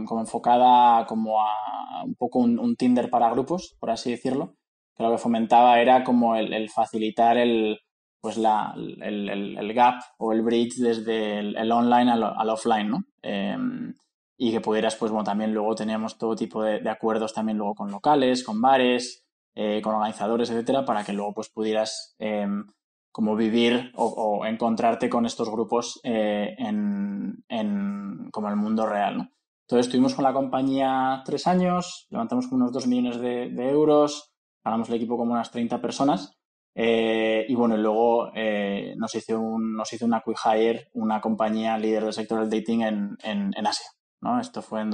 como enfocada como a un poco un Tinder para grupos, por así decirlo que lo que fomentaba era como el, facilitar el, pues la, el, gap o el bridge desde el, online al, offline, ¿no? Em, y que pudieras, pues bueno, también luego teníamos todo tipo de, acuerdos también luego con locales, con bares, eh, con organizadores, etcétera, para que luego pues pudieras em, como vivir o, encontrarte con estos grupos eh, en, como el mundo real, ¿no? Entonces estuvimos con la compañía tres años, levantamos unos dos millones de euros, hablamos el equipo como unas 30 personas. Eh, y bueno, luego eh, nos, hizo un, nos hizo una quick hire, una compañía líder del sector del dating en, Asia. Esto fue en,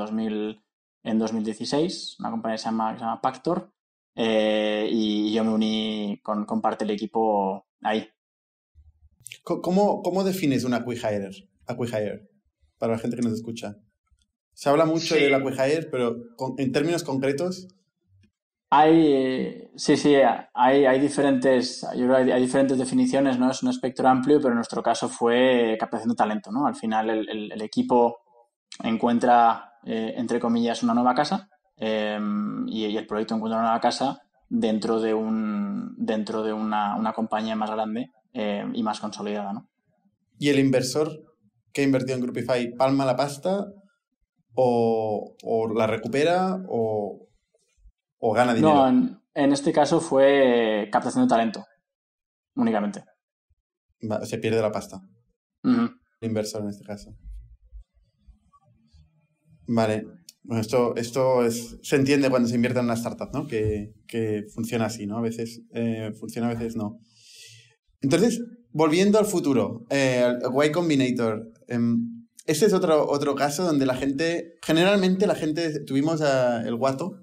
en 2016, una compañía que se llama, Pactor. Eh, y yo me uní con, parte del equipo ahí. ¿Cómo, cómo defines una quick hire, Para la gente que nos escucha. Se habla mucho de la quick hire, pero en términos concretos. Hay, eh, sí, sí, hay, hay diferentes, hay, diferentes definiciones, ¿no? Es un espectro amplio, pero en nuestro caso fue captación de talento, ¿no? Al final el, el, equipo encuentra, eh, entre comillas, una nueva casa em, y, el proyecto encuentra una nueva casa dentro de, un, dentro de una, compañía más grande em, y más consolidada, ¿no? ¿Y el inversor que invertido en Groupify palma la pasta o, o la recupera o, o gana dinero? No, en, este caso fue eh, captación de talento, únicamente. Se pierde la pasta. El inversor en este caso. Vale. esto, esto es, se entiende cuando se invierte en una startup, ¿no? Que, funciona así, ¿no? A veces eh, funciona, a veces no. Entonces, volviendo al futuro, el eh, Y Combinator. este es otro, otro caso donde la gente, generalmente la gente, tuvimos el guato,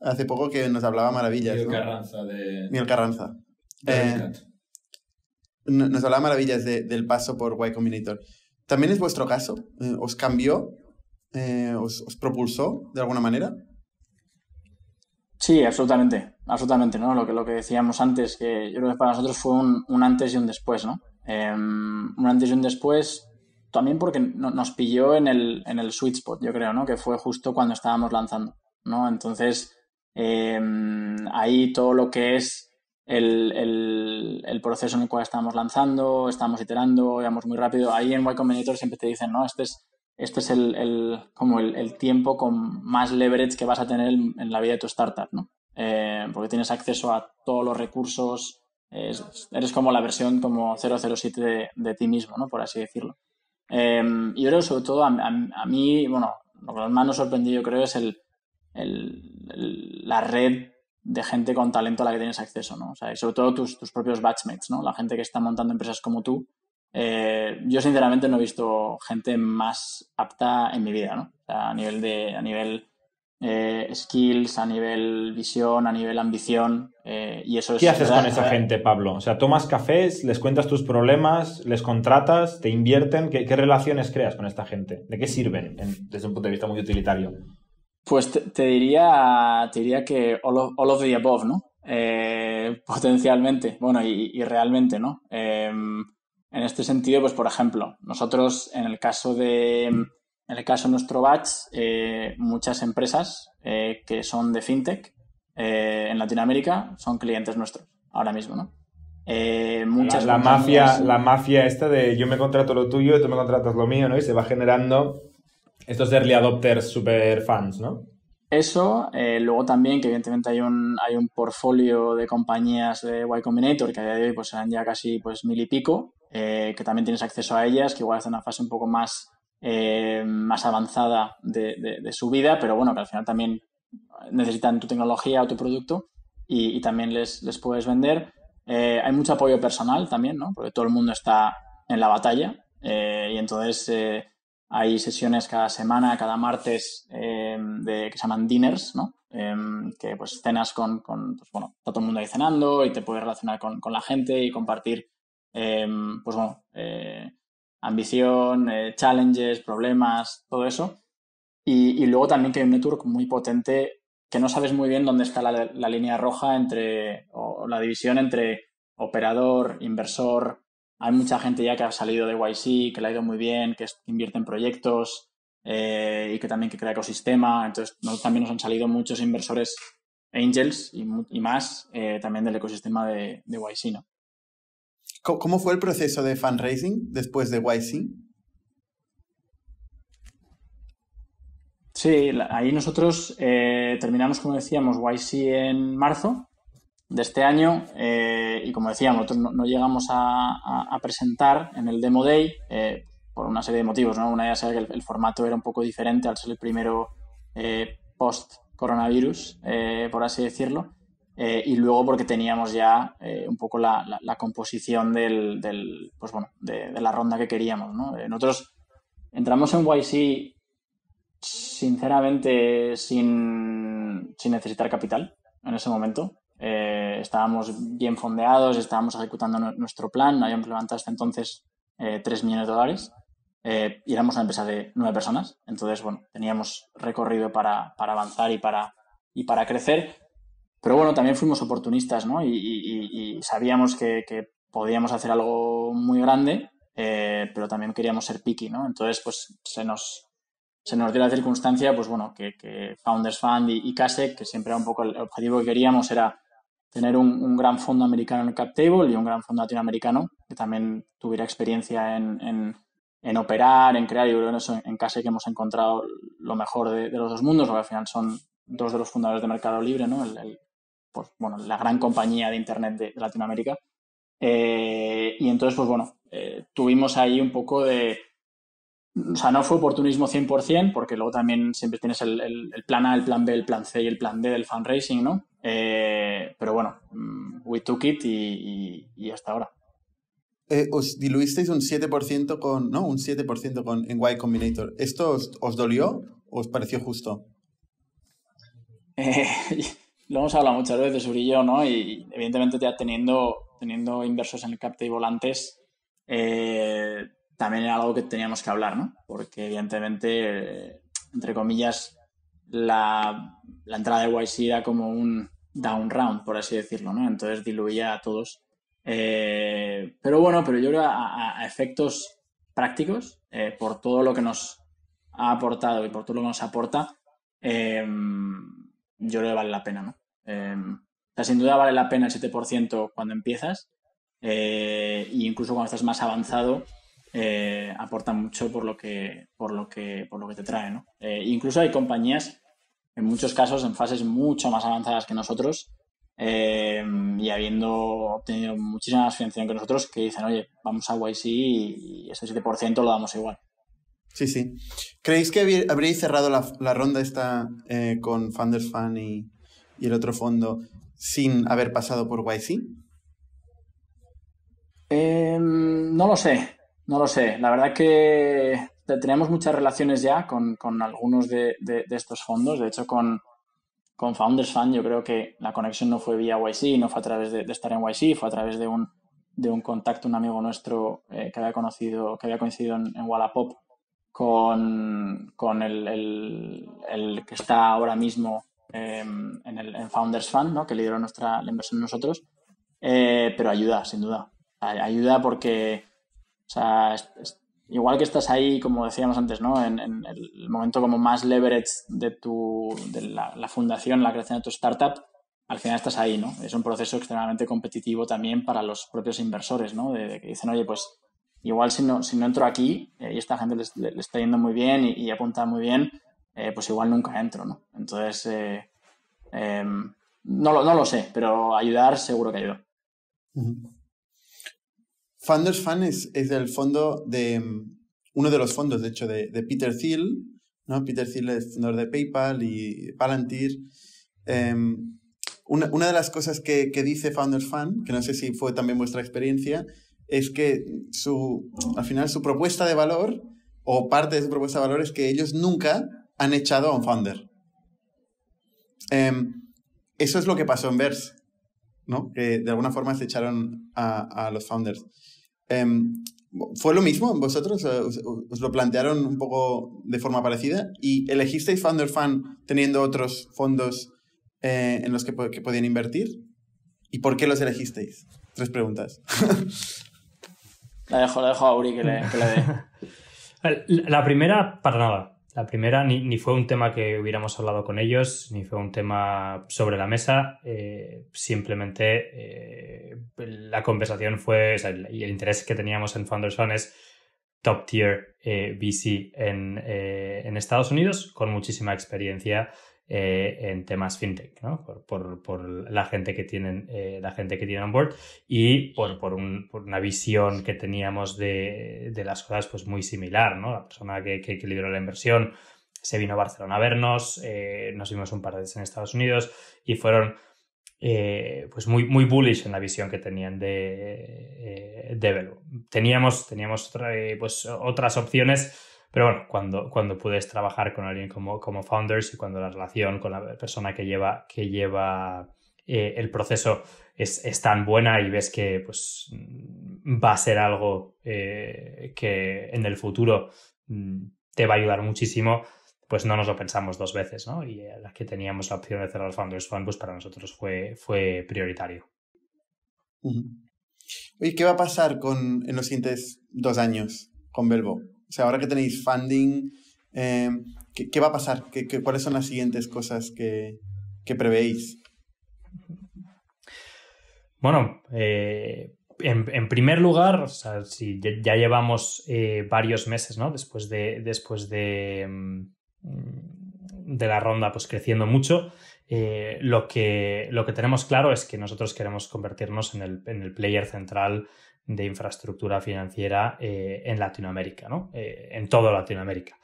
hace poco que nos hablaba maravillas. Miguel Carranza. De... Miguel Carranza. Eh, nos hablaba maravillas del paso por Y Combinator. ¿También es vuestro caso? Eh, ¿Os cambió? Eh, os, ¿Os propulsó de alguna manera? Sí, absolutamente, absolutamente, ¿no? Lo que, lo que decíamos antes, que yo creo que para nosotros fue un, antes y un después, ¿no? Em, un antes y un después también porque nos pilló en el, en el sweet spot, yo creo, ¿no? Que fue justo cuando estábamos lanzando, ¿no? Entonces, Em, ahí todo lo que es el, proceso en el cual estamos lanzando, estamos iterando, vamos muy rápido. Ahí en Y Combinator siempre te dicen, no, este es, este es el, como el, tiempo con más leverage que vas a tener en la vida de tu startup, ¿no? Eh, porque tienes acceso a todos los recursos, eres como la versión como 007 de, ti mismo, ¿no? Por así decirlo. Em, y yo creo sobre todo a, mí, bueno, lo que más nos sorprendió yo creo es el, la red de gente con talento a la que tienes acceso, ¿no? O sea, y sobre todo tus, propios batchmates, ¿no? La gente que está montando empresas como tú. Eh, yo sinceramente no he visto gente más apta en mi vida, ¿no? a nivel de, a nivel eh, skills, a nivel visión, a nivel ambición. Eh, y eso ¿Qué haces con esa gente, Pablo? O sea, tomas cafés, les cuentas tus problemas, les contratas, te invierten. ¿Qué, relaciones creas con esta gente? ¿De qué sirven desde un punto de vista muy utilitario? Pues te, diría, te diría que all of, the above, ¿no? Eh, potencialmente, bueno, y, realmente, ¿no? Em, en este sentido, pues por ejemplo, nosotros en el caso de, en el caso de nuestro batch, eh, muchas empresas eh, que son de fintech en Latinoamérica son clientes nuestros ahora mismo, ¿no? muchas la, la mafia, la mafia esta de yo me contrato lo tuyo, tú me contratas lo mío, ¿no? Y se va generando estos early adopters super fans, ¿no? Eso, eh, luego también que evidentemente hay un, hay un portfolio de compañías de Y Combinator que a día de hoy pues serán ya casi pues mil y pico, eh, que también tienes acceso a ellas, que igual están en una fase un poco más, eh, más avanzada de, su vida, pero bueno, que al final también necesitan tu tecnología o tu producto y, también les, les puedes vender. hay mucho apoyo personal también, ¿no? Porque todo el mundo está en la batalla y entonces hay sesiones cada semana, cada martes, eh, de, que se llaman dinners, ¿no? Em, que pues cenas con, pues, bueno, todo el mundo ahí cenando y te puedes relacionar con, la gente y compartir, em, pues bueno, eh, ambición, eh, challenges, problemas, todo eso. Y, luego también que hay un network muy potente que no sabes muy bien dónde está la, línea roja entre, o la división entre operador, inversor, hay mucha gente ya que ha salido de YC, que le ha ido muy bien, que invierte en proyectos eh, y que también que crea ecosistema. Entonces, también nos han salido muchos inversores angels y, más eh, también del ecosistema de, YC, ¿Cómo fue el proceso de fundraising después de YC? Sí, ahí nosotros eh, terminamos, como decíamos, YC en marzo de este año eh, y como decíamos nosotros no, llegamos a, presentar en el Demo Day eh, por una serie de motivos. ¿no? Una ya sea que el, formato era un poco diferente al ser el primero eh, post-coronavirus, por así decirlo, y luego porque teníamos ya un poco la, composición del, pues de, la ronda que queríamos. nosotros entramos en YC sinceramente sin, sin necesitar capital en ese momento. Eh, estábamos bien fondeados, estábamos ejecutando nuestro plan, habíamos levantado hasta entonces eh, 3 millones de dólares eh, y éramos una empresa de 9 personas. Entonces, bueno, teníamos recorrido para, para avanzar y para, y para crecer. Pero bueno, también fuimos oportunistas, ¿no? Y, sabíamos que, que, podíamos hacer algo muy grande, eh, pero también queríamos ser picky, ¿no? Entonces, pues se nos, se nos dio la circunstancia, pues bueno, que, Founders Fund y, CASE que siempre era un poco el objetivo que queríamos, era tener un, gran fondo americano en el cap y un gran fondo latinoamericano que también tuviera experiencia en, operar, en crear. Y creo eso en casa que hemos encontrado lo mejor de, los dos mundos, porque al final son dos de los fundadores de Mercado Libre, ¿no? El, pues, bueno, la gran compañía de Internet de, Latinoamérica. Eh, y entonces, pues bueno, eh, tuvimos ahí un poco de, o sea, no fue oportunismo 100%, porque luego también siempre tienes el, plan A, el plan B, el plan C y el plan D del fundraising, ¿no? Eh, pero bueno, mm, we took it y, hasta ahora. Eh, os diluisteis un 7% con, ¿no? Un 7% con, en Y Combinator. ¿Esto os, dolió o os pareció justo? Eh, lo hemos hablado muchas veces, yo, ¿no? Y evidentemente ya teniendo, teniendo inversos en el y volantes eh, también era algo que teníamos que hablar, ¿no? Porque evidentemente, entre comillas, la, entrada de YC era como un down round, por así decirlo, ¿no? Entonces diluía a todos. Eh, pero bueno, pero yo creo a, a efectos prácticos, eh, por todo lo que nos ha aportado y por todo lo que nos aporta, em, yo creo que vale la pena, ¿no? Em, o sea, sin duda vale la pena el 7% cuando empiezas, eh, e incluso cuando estás más avanzado, eh, aporta mucho por lo que, por lo que, por lo que te trae. ¿no? Eh, incluso hay compañías, en muchos casos, en fases mucho más avanzadas que nosotros eh, y habiendo obtenido muchísima más financiación que nosotros, que dicen, oye, vamos a YC y ese 7% lo damos igual. Sí, sí. ¿Creéis que habríais cerrado la, ronda esta con Funders Fund y, el otro fondo sin haber pasado por YC? Em, no lo sé. No lo sé. La verdad que tenemos muchas relaciones ya con, algunos de, estos fondos. De hecho, con, Founders Fund yo creo que la conexión no fue vía YC, no fue a través de, estar en YC, fue a través de un, de un contacto, un amigo nuestro eh, que había conocido, que había coincidido en, Wallapop con, el, que está ahora mismo em, en, el, Founders Fund, ¿no? que lideró nuestra, la inversión nosotros. Eh, pero ayuda, sin duda. Ayuda porque o sea, igual que estás ahí, como decíamos antes, ¿no? En, el momento como más leverage de tu, de la, fundación, la creación de tu startup, al final estás ahí, ¿no? Es un proceso extremadamente competitivo también para los propios inversores, ¿no? De, que dicen, oye, pues igual si no, si no entro aquí eh, y esta gente le, está yendo muy bien y, apunta muy bien, eh, pues igual nunca entro, ¿no? Entonces, eh, em, no, lo, no lo sé, pero ayudar seguro que ayuda. Founders Fund es, el fondo de, mm, uno de los fondos, de hecho, de, Peter Thiel, Peter Thiel es fundador de PayPal y Palantir. Em, una, de las cosas que, dice Founders Fund, que no sé si fue también vuestra experiencia, es que su, al final su propuesta de valor o parte de su propuesta de valor es que ellos nunca han echado a un founder. Em, eso es lo que pasó en Verse, ¿no? que de alguna forma se echaron a, a los founders. Em, ¿Fue lo mismo vosotros? Eh, ¿Os, lo plantearon un poco de forma parecida? ¿Y elegisteis Founder Fan teniendo otros fondos eh, en los que, podían invertir? ¿Y por qué los elegisteis? Tres preguntas. la dejo, la dejo a Uri que que le dé. La primera, para nada. La primera ni, fue un tema que hubiéramos hablado con ellos, ni fue un tema sobre la mesa, eh, simplemente eh, la conversación fue, y el, interés que teníamos en Fund es top tier eh, VC en, en Estados Unidos, con muchísima experiencia eh, en temas fintech, Por, la gente que tienen, eh, la gente que on board y por, una visión que teníamos de, las cosas pues muy similar, ¿no? La persona que, equilibró la inversión se vino a Barcelona a vernos, eh, nos vimos un par de veces en Estados Unidos y fueron pues muy, muy bullish en la visión que tenían de, Develo. Teníamos, teníamos pues, otras opciones pero bueno, cuando, cuando puedes trabajar con alguien como, como founders y cuando la relación con la persona que lleva, que lleva eh, el proceso es, tan buena y ves que pues, mm, va a ser algo eh, que en el futuro mm, te va a ayudar muchísimo, pues no nos lo pensamos dos veces, ¿no? Y eh, la que teníamos la opción de cerrar el Founders Fund, pues para nosotros fue, fue prioritario. Oye, qué va a pasar con, en los siguientes dos años con Belbo? O sea, ahora que tenéis funding, em, ¿qué, va a pasar? ¿Qué, cuáles son las siguientes cosas que, que prevéis? Bueno, eh, en, primer lugar, o ya, llevamos eh, varios meses, ¿no? Después de, después de, mm, de la ronda, pues creciendo mucho. Eh, lo, que, lo que tenemos claro es que nosotros queremos convertirnos en el, en el player central de infraestructura financiera eh, en Latinoamérica, ¿no? Eh, en todo Latinoamérica.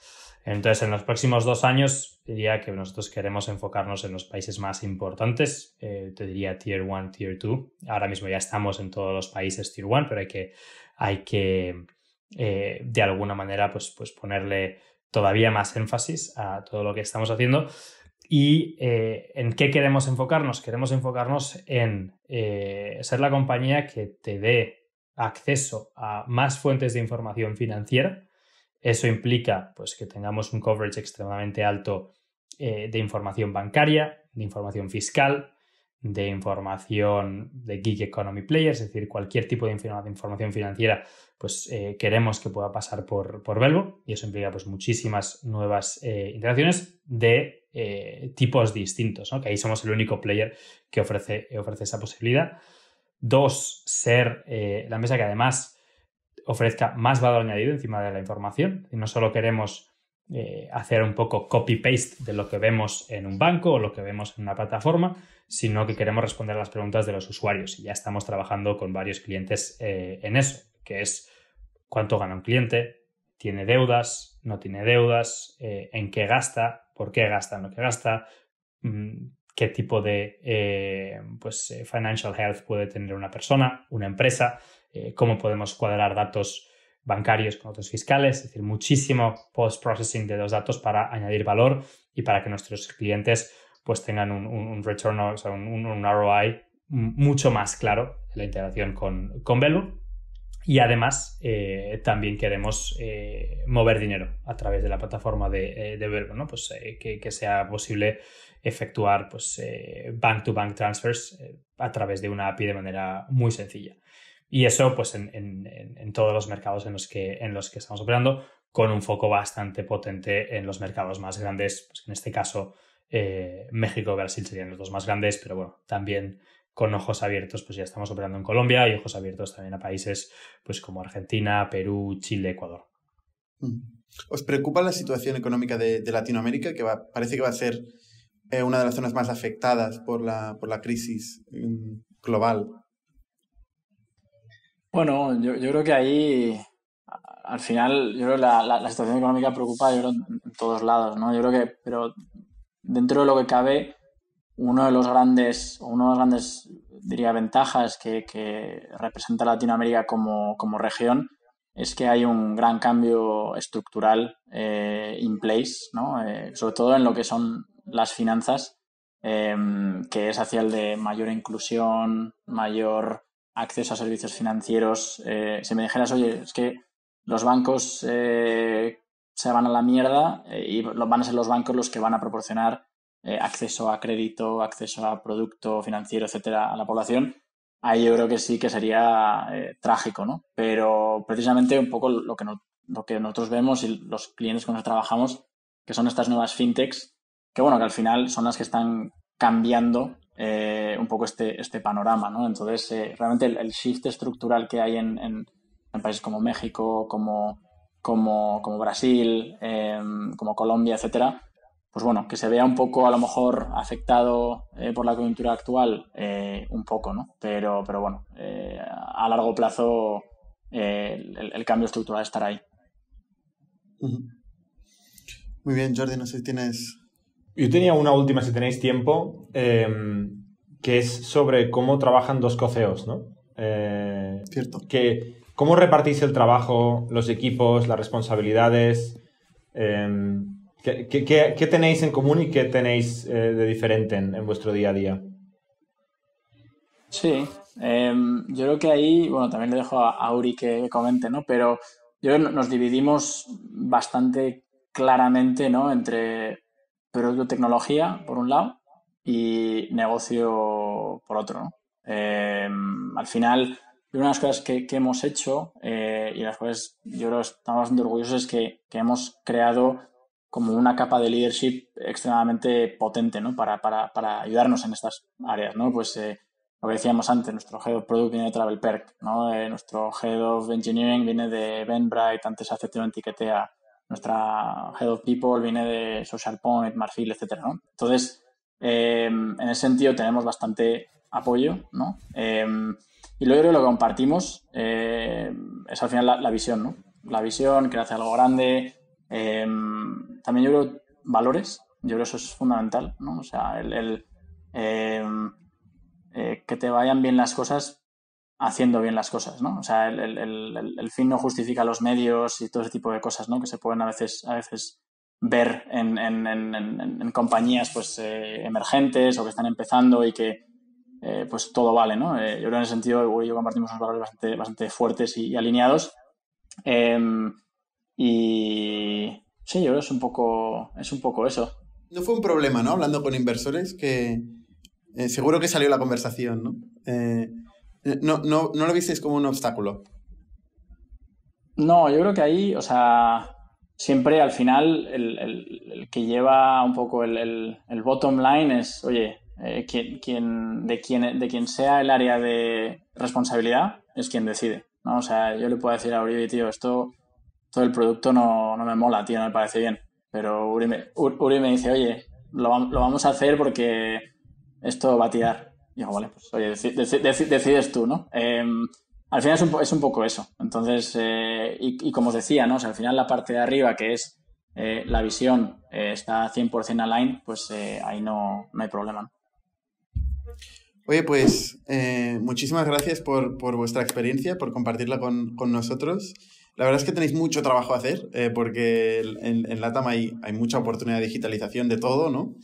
Entonces, en los próximos dos años, diría que nosotros queremos enfocarnos en los países más importantes, eh, te diría Tier 1, Tier 2. Ahora mismo ya estamos en todos los países Tier 1, pero hay que, hay que de alguna manera, pues, pues ponerle todavía más énfasis a todo lo que estamos haciendo. ¿Y en qué queremos enfocarnos? Queremos enfocarnos en ser la compañía que te dé acceso a más fuentes de información financiera. Eso implica pues, que tengamos un coverage extremadamente alto eh, de información bancaria, de información fiscal, de información de gig economy players, es decir, cualquier tipo de, información financiera, pues eh, queremos que pueda pasar por, por Velvo y eso implica pues muchísimas nuevas eh, interacciones de eh, tipos distintos, que ahí somos el único player que ofrece, ofrece esa posibilidad. Dos, ser eh, la mesa que además ofrezca más valor añadido encima de la información. Y no solo queremos eh, hacer un poco copy-paste de lo que vemos en un banco o lo que vemos en una plataforma, sino que queremos responder a las preguntas de los usuarios. Y ya estamos trabajando con varios clientes eh, en eso, que es cuánto gana un cliente, tiene deudas, no tiene deudas, en qué gasta, por qué gasta, en lo que gasta, mm, qué tipo de eh, pues, eh, financial health puede tener una persona, una empresa, eh, cómo podemos cuadrar datos bancarios con datos fiscales, es decir, muchísimo post-processing de los datos para añadir valor y para que nuestros clientes pues tengan un, un, return, o un, ROI mucho más claro en la integración con, con Velo. Y además, eh, también queremos eh, mover dinero a través de la plataforma de, eh, Verbo, ¿no? Pues que, sea posible efectuar pues, bank-to-bank transfers a través de una API de manera muy sencilla. Y eso, pues, en, todos los mercados en los, que, en los que estamos operando, con un foco bastante potente en los mercados más grandes. Pues, en este caso, México y Brasil serían los dos más grandes, pero bueno, también con ojos abiertos, pues ya estamos operando en Colombia y ojos abiertos también a países pues como Argentina, Perú, Chile, Ecuador. Mm. ¿Os preocupa la situación económica de, Latinoamérica, que parece que va a ser eh, una de las zonas más afectadas por la, por la crisis mm, global? Bueno, yo, creo que ahí, al final, yo creo que la, situación económica preocupa yo creo, en todos lados, ¿no? Yo creo que, pero dentro de lo que cabe, uno de los grandes, uno de los grandes, diría, ventajas que, representa Latinoamérica como, región es que hay un gran cambio estructural eh, in place, ¿no? Eh, sobre todo en lo que son las finanzas, em, que es hacia el de mayor inclusión, mayor acceso a servicios financieros. Eh, si me dijeras, oye, es que los bancos se van a la mierda y van a ser los bancos los que van a proporcionar eh, acceso a crédito, acceso a producto financiero, etcétera, a la población, ahí yo creo que sí que sería eh, trágico, ¿no? Pero precisamente un poco lo que, nosotros vemos y los clientes con los que trabajamos, que son estas nuevas fintechs, que bueno, que al final son las que están cambiando eh, un poco este, este panorama, ¿no? Entonces, realmente el, shift estructural que hay en, en países como México, como, como, como Brasil, em, como Colombia, etcétera, pues bueno, que se vea un poco a lo mejor afectado eh, por la coyuntura actual, eh, un poco, ¿no? Pero, pero bueno, eh, a largo plazo el, cambio estructural estará ahí. Muy bien, Jordi, no sé si tienes... Yo tenía una última, si tenéis tiempo, em, que es sobre cómo trabajan dos coceos, ¿no? Cierto. Que, ¿Cómo repartís el trabajo, los equipos, las responsabilidades? Eh, ¿Qué, tenéis en común y qué tenéis eh, de diferente en, vuestro día a día? Sí, em, yo creo que ahí, bueno, también le dejo a Auri que comente, ¿no? Pero yo creo que nos dividimos bastante claramente, ¿no? Entre producto tecnología, por un lado, y negocio, por otro, ¿no? Em, al final, una de las cosas que, hemos hecho eh, y las cuales yo creo que estamos bastante orgullosos es que, que hemos creado como una capa de leadership extremadamente potente ¿no? para, ayudarnos en estas áreas. ¿no? Pues eh, lo que decíamos antes, nuestro Head of Product viene de Travel Perk, ¿no? Eh, nuestro Head of Engineering viene de Bright antes ACTO Etiquetea, nuestra Head of People viene de Social Point, Marfil, etc. Entonces, em, en ese sentido tenemos bastante apoyo ¿no? Em, y luego lo que compartimos eh, es al final la, visión, ¿no? la visión, que hace algo grande, eh, también yo creo valores, yo creo eso es fundamental, ¿no? O sea, el, eh, eh, que te vayan bien las cosas haciendo bien las cosas, ¿no? O sea, el, fin no justifica los medios y todo ese tipo de cosas, ¿no? Que se pueden a veces, a veces ver en, compañías pues eh, emergentes o que están empezando y que pues todo vale, ¿no? yo creo en ese sentido yo compartimos unos valores bastante, fuertes y, y alineados. Em, y, Sí, yo creo que es un poco, es un poco eso. No fue un problema, ¿no? Hablando con inversores, que eh, seguro que salió la conversación, ¿no? Eh, no, ¿no? No lo visteis como un obstáculo. No, yo creo que ahí, o sea, siempre al final el, que lleva un poco el, bottom line es, oye, eh, quien, de, quien, de quien sea el área de responsabilidad es quien decide. ¿no? O sea, yo le puedo decir a Oribe, tío, esto, todo el producto no, no me mola, tío, no me parece bien. Pero Uri me, Uri me dice, oye, lo, vamos a hacer porque esto va a tirar. Y digo, vale, pues oye, decides tú, ¿no? Em, al final es un, es un, poco eso. Entonces, eh, y, como os decía, ¿no? al final la parte de arriba, que es eh, la visión, eh, está 100% aligned, pues ahí no, no hay problema. Oye, pues muchísimas gracias por, vuestra experiencia, por compartirla con, con nosotros. La verdad es que tenéis mucho trabajo a hacer eh, porque en, LATAM hay, mucha oportunidad de digitalización de todo, ¿no?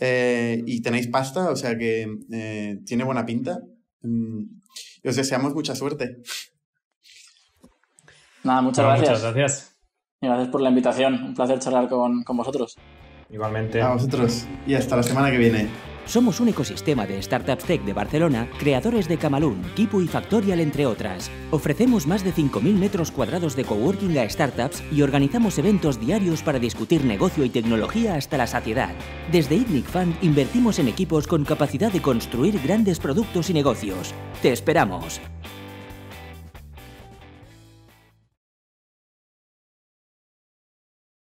Eh, y tenéis pasta, o sea que eh, tiene buena pinta. Mm, y os deseamos mucha suerte. Nada, muchas gracias. Muchas gracias. Y gracias por la invitación. Un placer charlar con, con vosotros. Igualmente. A vosotros. Y hasta la semana que viene. Somos un ecosistema de startups tech de Barcelona, creadores de Camalún, Kipu y Factorial, entre otras. Ofrecemos más de 5.000 metros cuadrados de coworking a startups y organizamos eventos diarios para discutir negocio y tecnología hasta la saciedad. Desde ITNIC Fund invertimos en equipos con capacidad de construir grandes productos y negocios. ¡Te esperamos!